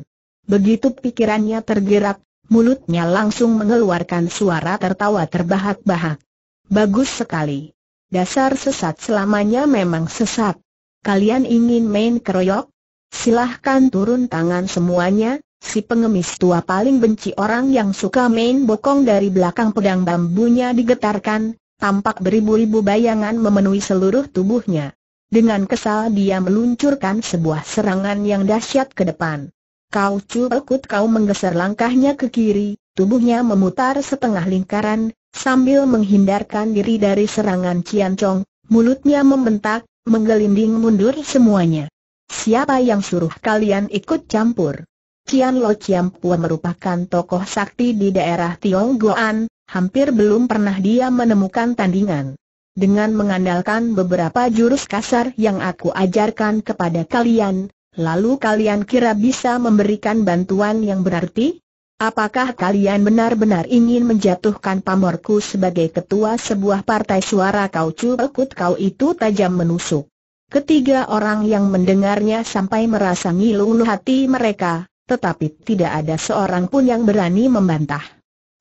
Begitu pikirannya tergerak, mulutnya langsung mengeluarkan suara tertawa terbahak-bahak. Bagus sekali. Dasar sesat selamanya memang sesat. Kalian ingin main keroyok? Silahkan turun tangan semuanya, si pengemis tua paling benci orang yang suka main bokong dari belakang pedang bambunya digetarkan, tampak beribu-ribu bayangan memenuhi seluruh tubuhnya. Dengan kesal dia meluncurkan sebuah serangan yang dahsyat ke depan. Kau cuekut kau menggeser langkahnya ke kiri, tubuhnya memutar setengah lingkaran, sambil menghindarkan diri dari serangan Ciancong, mulutnya membentak, menggelinding mundur semuanya. Siapa yang suruh kalian ikut campur? Cian Lo Cian Pua merupakan tokoh sakti di daerah Tionggoan, hampir belum pernah dia menemukan tandingan. Dengan mengandalkan beberapa jurus kasar yang aku ajarkan kepada kalian, Lalu kalian kira bisa memberikan bantuan yang berarti? Apakah kalian benar-benar ingin menjatuhkan pamorku sebagai ketua sebuah partai suara kau cuekut kau itu tajam menusuk? Ketiga orang yang mendengarnya sampai merasa ngilu hati mereka, tetapi tidak ada seorang pun yang berani membantah.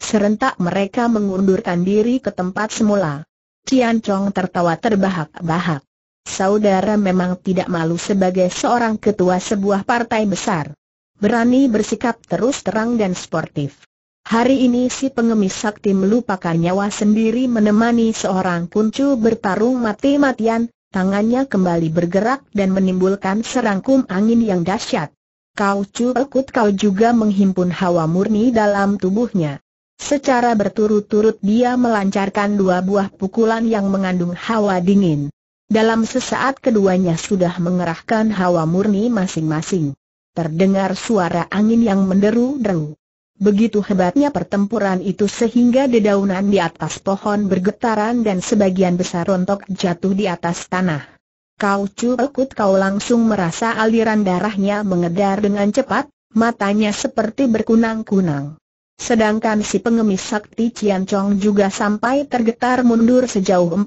Serentak mereka mengundurkan diri ke tempat semula. Cian Chong tertawa terbahak-bahak. Saudara memang tidak malu sebagai seorang ketua sebuah partai besar. Berani bersikap terus terang dan sportif. Hari ini si pengemis sakti melupakan nyawa sendiri menemani seorang kuncu bertarung mati-matian, tangannya kembali bergerak dan menimbulkan serangkum angin yang dahsyat. Kau cuekut kau juga menghimpun hawa murni dalam tubuhnya. Secara berturut-turut dia melancarkan dua buah pukulan yang mengandung hawa dingin. Dalam sesaat keduanya sudah mengerahkan hawa murni masing-masing. Terdengar suara angin yang menderu-deru. Begitu hebatnya pertempuran itu sehingga dedaunan di atas pohon bergetaran dan sebagian besar rontok jatuh di atas tanah. Kau cuekut kau langsung merasa aliran darahnya mengedar dengan cepat, matanya seperti berkunang-kunang. Sedangkan si pengemis sakti Cian Chong juga sampai tergetar mundur sejauh 4-5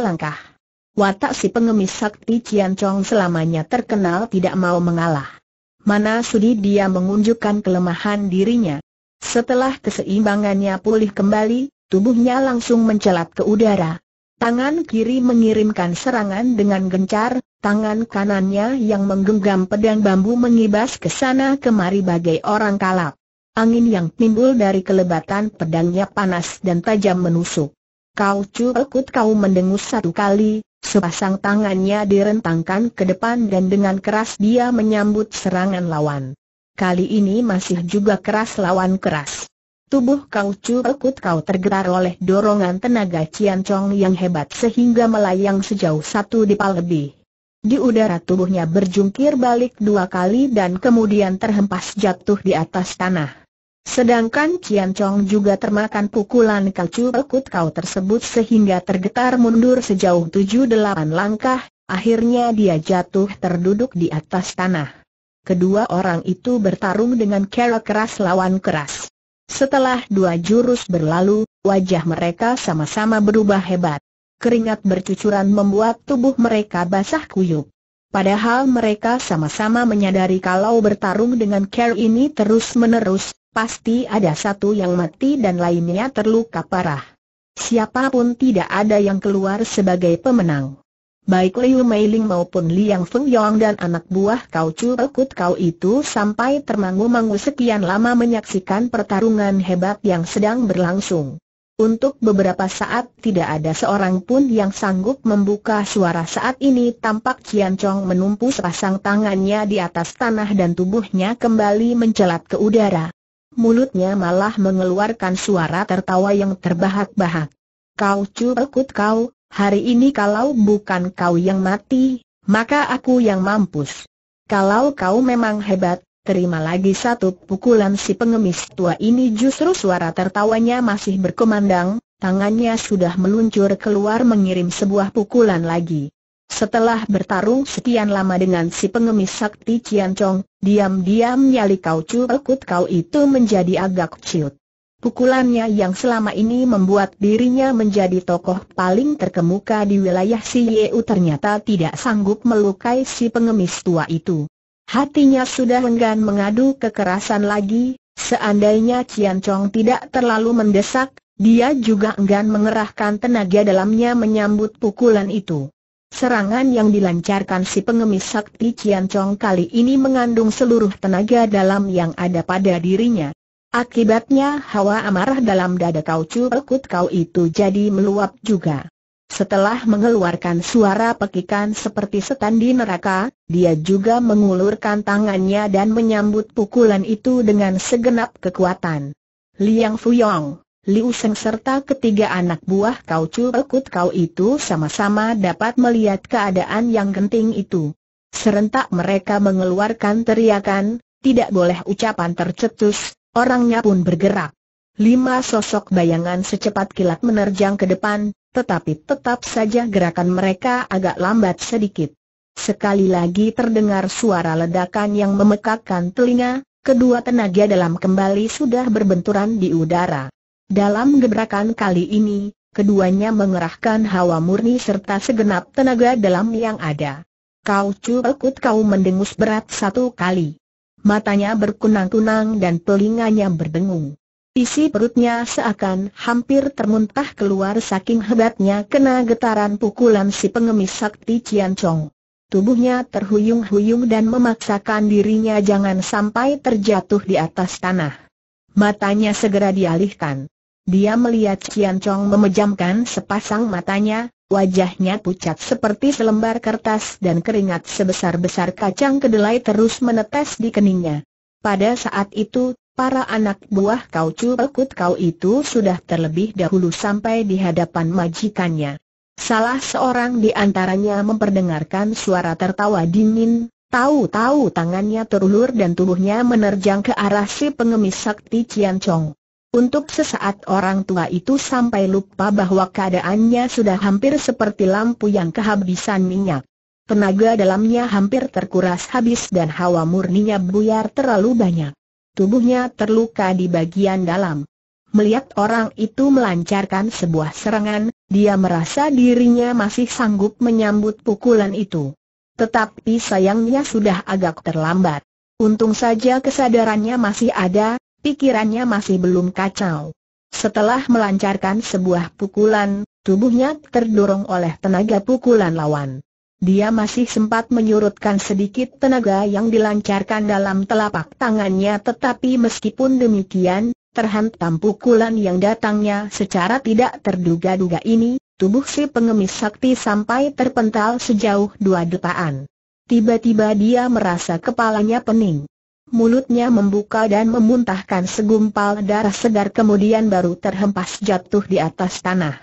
langkah. Watak si pengemis sakti Cian Chong selamanya terkenal tidak mau mengalah. Mana sudi dia mengunjukkan kelemahan dirinya. Setelah keseimbangannya pulih kembali, tubuhnya langsung mencelat ke udara. Tangan kiri mengirimkan serangan dengan gencar, tangan kanannya yang menggenggam pedang bambu mengibas ke sana kemari bagai orang kalap. Angin yang timbul dari kelebatan pedangnya panas dan tajam menusuk. Kau cuekut kau mendengus satu kali, Sepasang tangannya direntangkan ke depan dan dengan keras dia menyambut serangan lawan. Kali ini masih juga keras lawan keras. Tubuh kau curekut kau tergerak oleh dorongan tenaga Cian Chong yang hebat sehingga melayang sejauh satu dipal lebih. Di udara tubuhnya berjungkir balik dua kali dan kemudian terhempas jatuh di atas tanah. Sedangkan Cian Chong juga termakan pukulan kacu ekut kau tersebut sehingga tergetar mundur sejauh tujuh delapan langkah, akhirnya dia jatuh terduduk di atas tanah. Kedua orang itu bertarung dengan kera keras lawan keras. Setelah dua jurus berlalu, wajah mereka sama-sama berubah hebat. Keringat bercucuran membuat tubuh mereka basah kuyup. Padahal mereka sama-sama menyadari kalau bertarung dengan Care ini terus-menerus, Pasti ada satu yang mati dan lainnya terluka parah. Siapapun tidak ada yang keluar sebagai pemenang. Baik Liu Meiling maupun Liang Feng Yong dan anak buah Kau Chu Kau itu sampai termangu-mangu sekian lama menyaksikan pertarungan hebat yang sedang berlangsung. Untuk beberapa saat tidak ada seorang pun yang sanggup membuka suara saat ini tampak Cian Chong menumpus pasang tangannya di atas tanah dan tubuhnya kembali mencelat ke udara mulutnya malah mengeluarkan suara tertawa yang terbahak-bahak. Kau kut kau, hari ini kalau bukan kau yang mati, maka aku yang mampus. Kalau kau memang hebat, terima lagi satu pukulan si pengemis tua ini justru suara tertawanya masih berkumandang, tangannya sudah meluncur keluar mengirim sebuah pukulan lagi. Setelah bertarung sekian lama dengan si pengemis sakti Cian Chong, diam-diam nyali kau cu cuekut kau itu menjadi agak ciut. Pukulannya yang selama ini membuat dirinya menjadi tokoh paling terkemuka di wilayah si Yeu ternyata tidak sanggup melukai si pengemis tua itu. Hatinya sudah enggan mengadu kekerasan lagi, seandainya Cian Chong tidak terlalu mendesak, dia juga enggan mengerahkan tenaga dalamnya menyambut pukulan itu. Serangan yang dilancarkan si pengemis sakti Cian Chong kali ini mengandung seluruh tenaga dalam yang ada pada dirinya. Akibatnya hawa amarah dalam dada kau perkut kau itu jadi meluap juga. Setelah mengeluarkan suara pekikan seperti setan di neraka, dia juga mengulurkan tangannya dan menyambut pukulan itu dengan segenap kekuatan. Liang Fuyong Liu Seng serta ketiga anak buah kau curekut kau itu sama-sama dapat melihat keadaan yang genting itu. Serentak mereka mengeluarkan teriakan, tidak boleh ucapan tercetus, orangnya pun bergerak. Lima sosok bayangan secepat kilat menerjang ke depan, tetapi tetap saja gerakan mereka agak lambat sedikit. Sekali lagi terdengar suara ledakan yang memekakkan telinga, kedua tenaga dalam kembali sudah berbenturan di udara. Dalam gebrakan kali ini, keduanya mengerahkan hawa murni serta segenap tenaga dalam yang ada. Kau cuekut kau mendengus berat satu kali. Matanya berkunang-kunang dan telinganya berdengung. Isi perutnya seakan hampir termuntah keluar saking hebatnya kena getaran pukulan si pengemis sakti Cian Chong. Tubuhnya terhuyung-huyung dan memaksakan dirinya jangan sampai terjatuh di atas tanah. Matanya segera dialihkan. Dia melihat Ciancong Chong memejamkan sepasang matanya, wajahnya pucat seperti selembar kertas dan keringat sebesar-besar kacang kedelai terus menetes di keningnya. Pada saat itu, para anak buah kau Chu Pekut kau itu sudah terlebih dahulu sampai di hadapan majikannya. Salah seorang di antaranya memperdengarkan suara tertawa dingin, tahu-tahu tangannya terulur dan tubuhnya menerjang ke arah si pengemis sakti Cian Chong. Untuk sesaat orang tua itu sampai lupa bahwa keadaannya sudah hampir seperti lampu yang kehabisan minyak. Tenaga dalamnya hampir terkuras habis dan hawa murninya buyar terlalu banyak. Tubuhnya terluka di bagian dalam. Melihat orang itu melancarkan sebuah serangan, dia merasa dirinya masih sanggup menyambut pukulan itu. Tetapi sayangnya sudah agak terlambat. Untung saja kesadarannya masih ada, pikirannya masih belum kacau. Setelah melancarkan sebuah pukulan, tubuhnya terdorong oleh tenaga pukulan lawan. Dia masih sempat menyurutkan sedikit tenaga yang dilancarkan dalam telapak tangannya tetapi meskipun demikian, terhantam pukulan yang datangnya secara tidak terduga-duga ini, tubuh si pengemis sakti sampai terpental sejauh dua depaan. Tiba-tiba dia merasa kepalanya pening mulutnya membuka dan memuntahkan segumpal darah segar kemudian baru terhempas jatuh di atas tanah.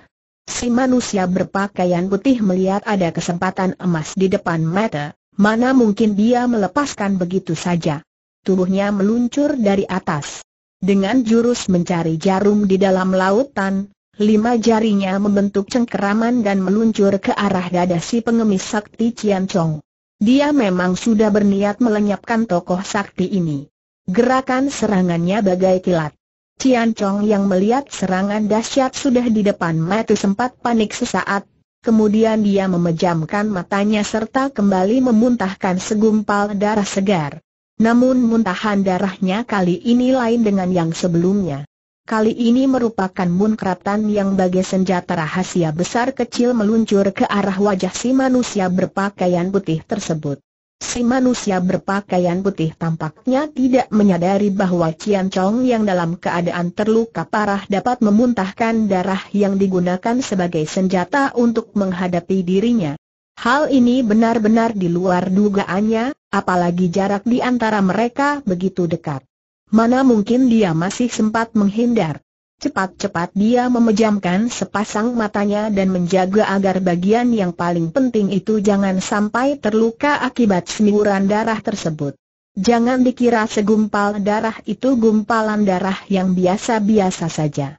Si manusia berpakaian putih melihat ada kesempatan emas di depan mata, mana mungkin dia melepaskan begitu saja. Tubuhnya meluncur dari atas. Dengan jurus mencari jarum di dalam lautan, lima jarinya membentuk cengkeraman dan meluncur ke arah dada si pengemis sakti Cian Chong. Dia memang sudah berniat melenyapkan tokoh sakti ini. Gerakan serangannya bagai kilat. Cian Chong yang melihat serangan dahsyat sudah di depan mata sempat panik sesaat, kemudian dia memejamkan matanya serta kembali memuntahkan segumpal darah segar. Namun muntahan darahnya kali ini lain dengan yang sebelumnya kali ini merupakan munkratan yang bagai senjata rahasia besar kecil meluncur ke arah wajah si manusia berpakaian putih tersebut. Si manusia berpakaian putih tampaknya tidak menyadari bahwa Cian Chong yang dalam keadaan terluka parah dapat memuntahkan darah yang digunakan sebagai senjata untuk menghadapi dirinya. Hal ini benar-benar di luar dugaannya, apalagi jarak di antara mereka begitu dekat. Mana mungkin dia masih sempat menghindar. Cepat-cepat dia memejamkan sepasang matanya dan menjaga agar bagian yang paling penting itu jangan sampai terluka akibat semburan darah tersebut. Jangan dikira segumpal darah itu gumpalan darah yang biasa-biasa saja.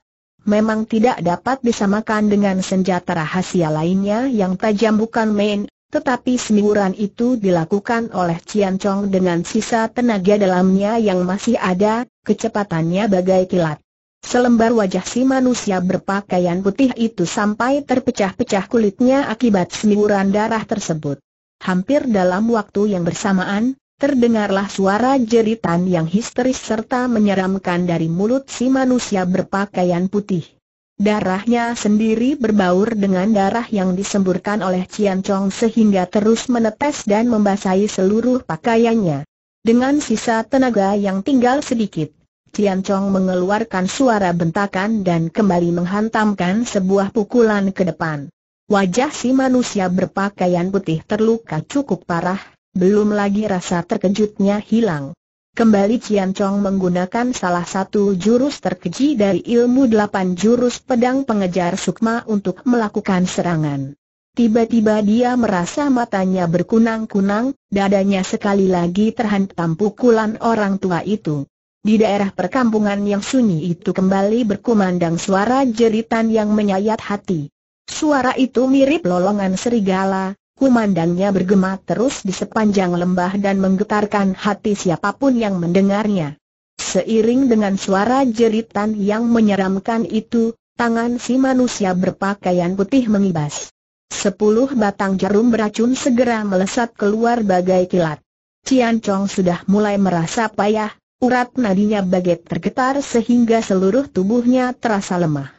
Memang tidak dapat disamakan dengan senjata rahasia lainnya yang tajam bukan main, tetapi semburan itu dilakukan oleh Cian Chong dengan sisa tenaga dalamnya yang masih ada, kecepatannya bagai kilat. Selembar wajah si manusia berpakaian putih itu sampai terpecah-pecah kulitnya akibat semburan darah tersebut. Hampir dalam waktu yang bersamaan, terdengarlah suara jeritan yang histeris serta menyeramkan dari mulut si manusia berpakaian putih. Darahnya sendiri berbaur dengan darah yang disemburkan oleh Cian Chong sehingga terus menetes dan membasahi seluruh pakaiannya. Dengan sisa tenaga yang tinggal sedikit, Cian Chong mengeluarkan suara bentakan dan kembali menghantamkan sebuah pukulan ke depan. Wajah si manusia berpakaian putih terluka cukup parah, belum lagi rasa terkejutnya hilang. Kembali Cian Chong menggunakan salah satu jurus terkeji dari ilmu delapan jurus pedang pengejar sukma untuk melakukan serangan. Tiba-tiba dia merasa matanya berkunang-kunang, dadanya sekali lagi terhantam pukulan orang tua itu. Di daerah perkampungan yang sunyi itu kembali berkumandang suara jeritan yang menyayat hati. Suara itu mirip lolongan serigala, Kumandangnya bergema terus di sepanjang lembah dan menggetarkan hati siapapun yang mendengarnya. Seiring dengan suara jeritan yang menyeramkan itu, tangan si manusia berpakaian putih mengibas. Sepuluh batang jarum beracun segera melesat keluar bagai kilat. Cian Chong sudah mulai merasa payah, urat nadinya bagai tergetar sehingga seluruh tubuhnya terasa lemah.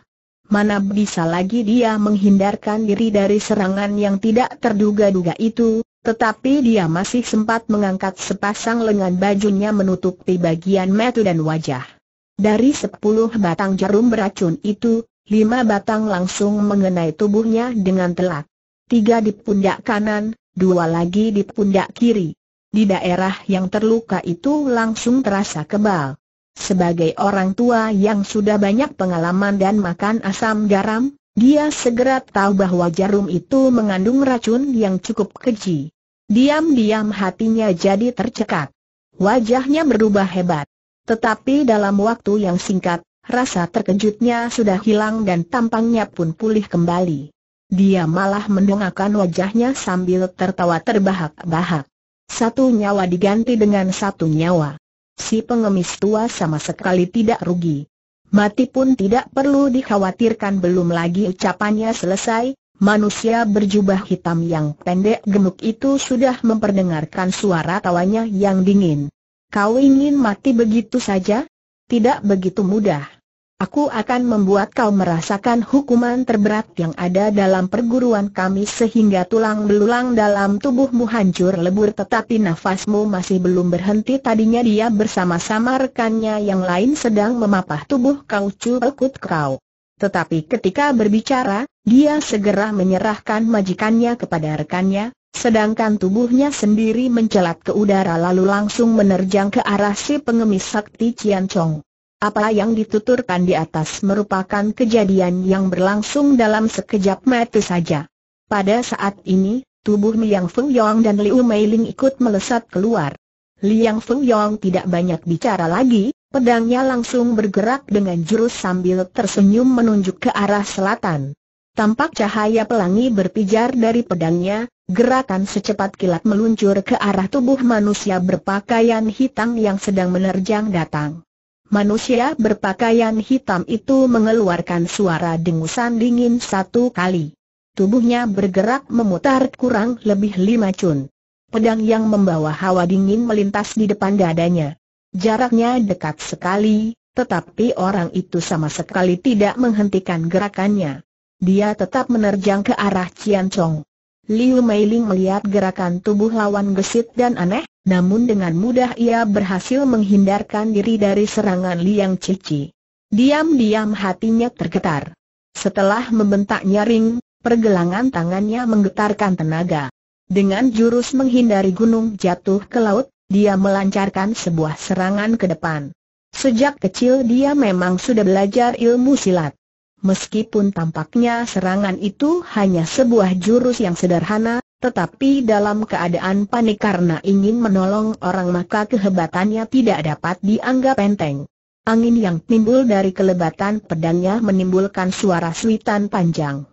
Mana bisa lagi dia menghindarkan diri dari serangan yang tidak terduga-duga itu, tetapi dia masih sempat mengangkat sepasang lengan bajunya menutupi bagian mata dan wajah. Dari sepuluh batang jarum beracun itu, lima batang langsung mengenai tubuhnya dengan telak. Tiga di pundak kanan, dua lagi di pundak kiri. Di daerah yang terluka itu langsung terasa kebal. Sebagai orang tua yang sudah banyak pengalaman dan makan asam garam, dia segera tahu bahwa jarum itu mengandung racun yang cukup keji. Diam-diam hatinya jadi tercekat. Wajahnya berubah hebat. Tetapi dalam waktu yang singkat, rasa terkejutnya sudah hilang dan tampangnya pun pulih kembali. Dia malah mendongakkan wajahnya sambil tertawa terbahak-bahak. Satu nyawa diganti dengan satu nyawa si pengemis tua sama sekali tidak rugi. Mati pun tidak perlu dikhawatirkan belum lagi ucapannya selesai, manusia berjubah hitam yang pendek gemuk itu sudah memperdengarkan suara tawanya yang dingin. Kau ingin mati begitu saja? Tidak begitu mudah. Aku akan membuat kau merasakan hukuman terberat yang ada dalam perguruan kami sehingga tulang belulang dalam tubuhmu hancur lebur tetapi nafasmu masih belum berhenti tadinya dia bersama-sama rekannya yang lain sedang memapah tubuh kau curkut kau. Tetapi ketika berbicara, dia segera menyerahkan majikannya kepada rekannya, sedangkan tubuhnya sendiri mencelat ke udara lalu langsung menerjang ke arah si pengemis sakti Cian Chong. Apa yang dituturkan di atas merupakan kejadian yang berlangsung dalam sekejap mata saja. Pada saat ini, tubuh Liang Feng Yong dan Liu Mei Ling ikut melesat keluar. Liang Feng Yong tidak banyak bicara lagi, pedangnya langsung bergerak dengan jurus sambil tersenyum menunjuk ke arah selatan. Tampak cahaya pelangi berpijar dari pedangnya, gerakan secepat kilat meluncur ke arah tubuh manusia berpakaian hitam yang sedang menerjang datang. Manusia berpakaian hitam itu mengeluarkan suara dengusan dingin satu kali. Tubuhnya bergerak memutar kurang lebih lima cun. Pedang yang membawa hawa dingin melintas di depan dadanya. Jaraknya dekat sekali, tetapi orang itu sama sekali tidak menghentikan gerakannya. Dia tetap menerjang ke arah Cian Chong. Liu Meiling melihat gerakan tubuh lawan gesit dan aneh, namun dengan mudah ia berhasil menghindarkan diri dari serangan Liang Cici. Diam-diam hatinya tergetar. Setelah membentak nyaring, pergelangan tangannya menggetarkan tenaga. Dengan jurus menghindari gunung jatuh ke laut, dia melancarkan sebuah serangan ke depan. Sejak kecil dia memang sudah belajar ilmu silat. Meskipun tampaknya serangan itu hanya sebuah jurus yang sederhana, tetapi dalam keadaan panik karena ingin menolong orang maka kehebatannya tidak dapat dianggap enteng. Angin yang timbul dari kelebatan pedangnya menimbulkan suara suitan panjang.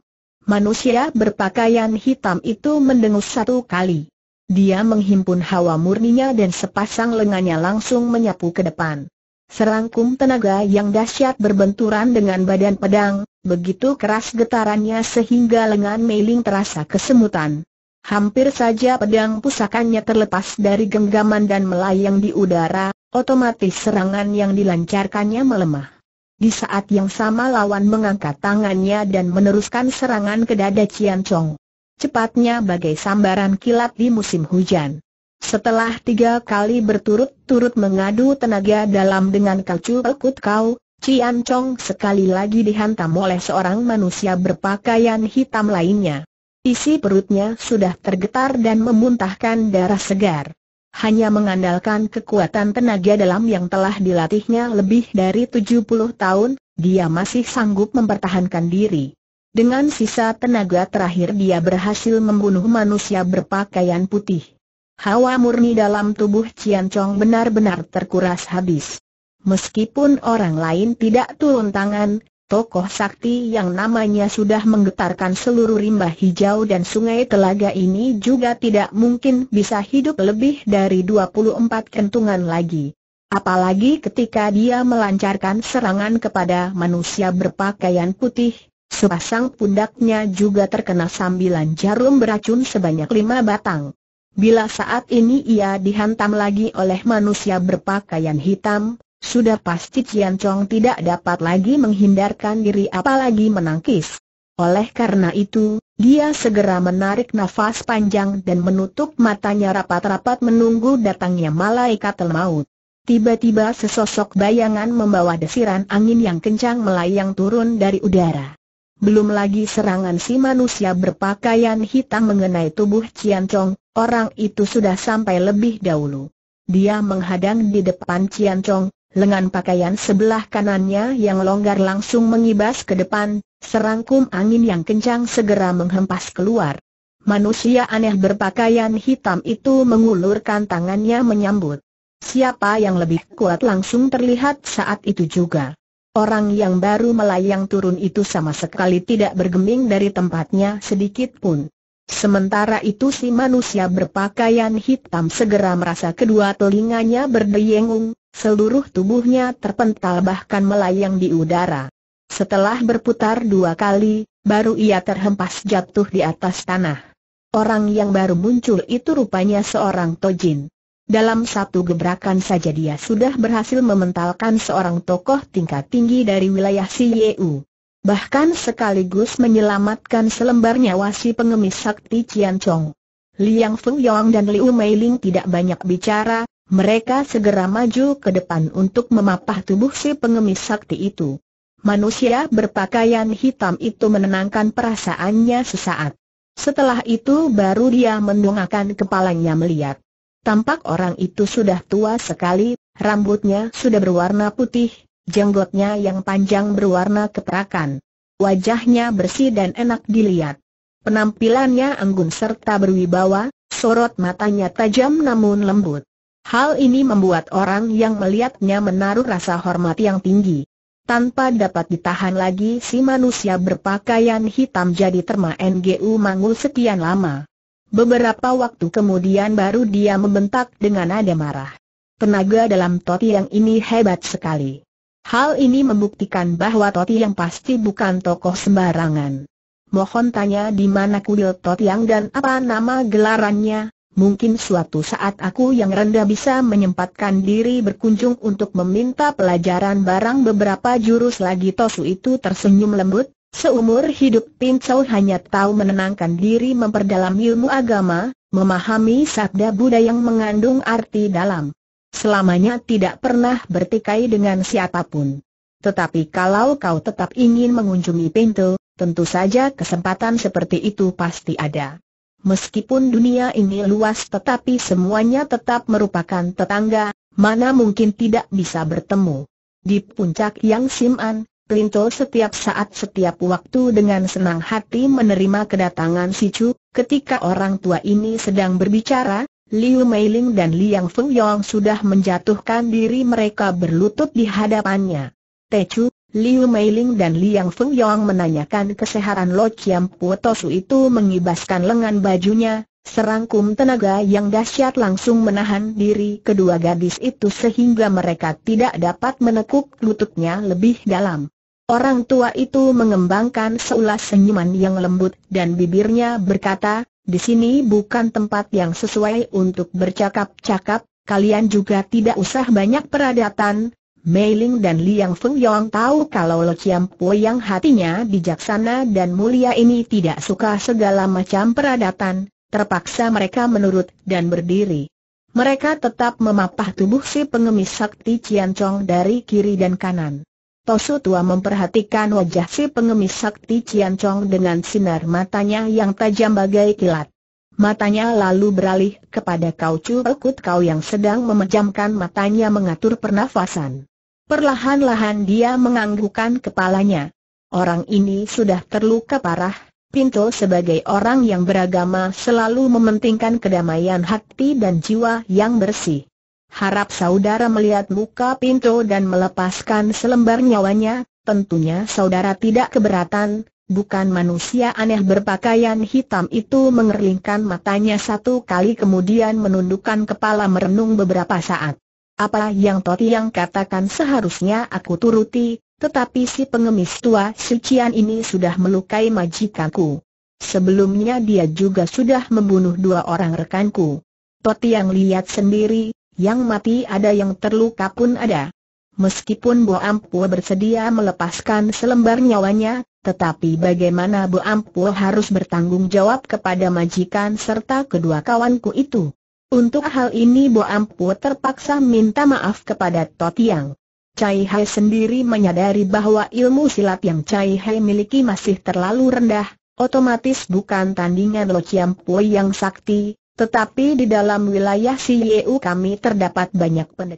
Manusia berpakaian hitam itu mendengus satu kali. Dia menghimpun hawa murninya dan sepasang lengannya langsung menyapu ke depan. Serangkum tenaga yang dahsyat berbenturan dengan badan pedang, begitu keras getarannya sehingga lengan Meiling terasa kesemutan. Hampir saja pedang pusakannya terlepas dari genggaman dan melayang di udara, otomatis serangan yang dilancarkannya melemah. Di saat yang sama lawan mengangkat tangannya dan meneruskan serangan ke dada Cian Chong. Cepatnya bagai sambaran kilat di musim hujan. Setelah tiga kali berturut-turut mengadu tenaga dalam dengan kacu ekut kau, Cian Chong sekali lagi dihantam oleh seorang manusia berpakaian hitam lainnya. Isi perutnya sudah tergetar dan memuntahkan darah segar. Hanya mengandalkan kekuatan tenaga dalam yang telah dilatihnya lebih dari 70 tahun, dia masih sanggup mempertahankan diri. Dengan sisa tenaga terakhir dia berhasil membunuh manusia berpakaian putih. Hawa murni dalam tubuh Cian Chong benar-benar terkuras habis. Meskipun orang lain tidak turun tangan, tokoh sakti yang namanya sudah menggetarkan seluruh rimba hijau dan sungai telaga ini juga tidak mungkin bisa hidup lebih dari 24 kentungan lagi. Apalagi ketika dia melancarkan serangan kepada manusia berpakaian putih, sepasang pundaknya juga terkena sambilan jarum beracun sebanyak lima batang. Bila saat ini ia dihantam lagi oleh manusia berpakaian hitam, sudah pasti Cian Chong tidak dapat lagi menghindarkan diri apalagi menangkis. Oleh karena itu, dia segera menarik nafas panjang dan menutup matanya rapat-rapat menunggu datangnya malaikat maut. Tiba-tiba sesosok bayangan membawa desiran angin yang kencang melayang turun dari udara. Belum lagi serangan si manusia berpakaian hitam mengenai tubuh Cian Chong, Orang itu sudah sampai lebih dahulu. Dia menghadang di depan Cian Chong, lengan pakaian sebelah kanannya yang longgar langsung mengibas ke depan, serangkum angin yang kencang segera menghempas keluar. Manusia aneh berpakaian hitam itu mengulurkan tangannya menyambut. Siapa yang lebih kuat langsung terlihat saat itu juga. Orang yang baru melayang turun itu sama sekali tidak bergeming dari tempatnya sedikit pun. Sementara itu si manusia berpakaian hitam segera merasa kedua telinganya berdengung, seluruh tubuhnya terpental bahkan melayang di udara. Setelah berputar dua kali, baru ia terhempas jatuh di atas tanah. Orang yang baru muncul itu rupanya seorang tojin. Dalam satu gebrakan saja dia sudah berhasil mementalkan seorang tokoh tingkat tinggi dari wilayah Siyu bahkan sekaligus menyelamatkan selembar nyawa si pengemis sakti Cian Chong. Liang Feng Yong dan Liu Mei Ling tidak banyak bicara, mereka segera maju ke depan untuk memapah tubuh si pengemis sakti itu. Manusia berpakaian hitam itu menenangkan perasaannya sesaat. Setelah itu baru dia mendongakkan kepalanya melihat. Tampak orang itu sudah tua sekali, rambutnya sudah berwarna putih, Jenggotnya yang panjang berwarna keperakan. Wajahnya bersih dan enak dilihat. Penampilannya anggun serta berwibawa, sorot matanya tajam namun lembut. Hal ini membuat orang yang melihatnya menaruh rasa hormat yang tinggi. Tanpa dapat ditahan lagi si manusia berpakaian hitam jadi terma NGU Mangul sekian lama. Beberapa waktu kemudian baru dia membentak dengan nada marah. Tenaga dalam Toti yang ini hebat sekali. Hal ini membuktikan bahwa Toti yang pasti bukan tokoh sembarangan. Mohon tanya di mana kuil Toti yang dan apa nama gelarannya, mungkin suatu saat aku yang rendah bisa menyempatkan diri berkunjung untuk meminta pelajaran barang beberapa jurus lagi Tosu itu tersenyum lembut, seumur hidup Pincau hanya tahu menenangkan diri memperdalam ilmu agama, memahami sabda Buddha yang mengandung arti dalam. Selamanya tidak pernah bertikai dengan siapapun. Tetapi kalau kau tetap ingin mengunjungi pintu, tentu saja kesempatan seperti itu pasti ada. Meskipun dunia ini luas tetapi semuanya tetap merupakan tetangga, mana mungkin tidak bisa bertemu. Di puncak yang siman, Pinto setiap saat setiap waktu dengan senang hati menerima kedatangan si Chu, ketika orang tua ini sedang berbicara, Liu Meiling dan Liang Feng Yong sudah menjatuhkan diri mereka berlutut di hadapannya. Techu, Liu Meiling dan Liang Feng Yong menanyakan kesehatan Lo Chiam Puotosu itu mengibaskan lengan bajunya, serangkum tenaga yang dahsyat langsung menahan diri kedua gadis itu sehingga mereka tidak dapat menekuk lututnya lebih dalam. Orang tua itu mengembangkan seulas senyuman yang lembut dan bibirnya berkata, di sini bukan tempat yang sesuai untuk bercakap-cakap, kalian juga tidak usah banyak peradatan. Mei Ling dan Liang Feng Yong tahu kalau Lo Chiam Po yang hatinya bijaksana dan mulia ini tidak suka segala macam peradatan, terpaksa mereka menurut dan berdiri. Mereka tetap memapah tubuh si pengemis sakti Chiang Chong dari kiri dan kanan. Tosu tua memperhatikan wajah si pengemis sakti Cian Chong dengan sinar matanya yang tajam bagai kilat. Matanya lalu beralih kepada kau cu pekut kau yang sedang memejamkan matanya mengatur pernafasan. Perlahan-lahan dia menganggukkan kepalanya. Orang ini sudah terluka parah, Pinto sebagai orang yang beragama selalu mementingkan kedamaian hati dan jiwa yang bersih. Harap saudara melihat muka pintu dan melepaskan selembar nyawanya, tentunya saudara tidak keberatan, bukan manusia aneh berpakaian hitam itu mengerlingkan matanya satu kali kemudian menundukkan kepala merenung beberapa saat. Apa yang Toti yang katakan seharusnya aku turuti, tetapi si pengemis tua sucian ini sudah melukai majikanku. Sebelumnya dia juga sudah membunuh dua orang rekanku. Toti yang lihat sendiri, yang mati ada yang terluka pun ada. Meskipun Bu Ampu bersedia melepaskan selembar nyawanya, tetapi bagaimana Bu Ampu harus bertanggung jawab kepada majikan serta kedua kawanku itu? Untuk hal ini Bu Ampu terpaksa minta maaf kepada Totiang. Cai Hai sendiri menyadari bahwa ilmu silat yang Cai Hai miliki masih terlalu rendah, otomatis bukan tandingan Lo Chiam Pui yang sakti, tetapi di dalam wilayah Sieu kami terdapat banyak pendek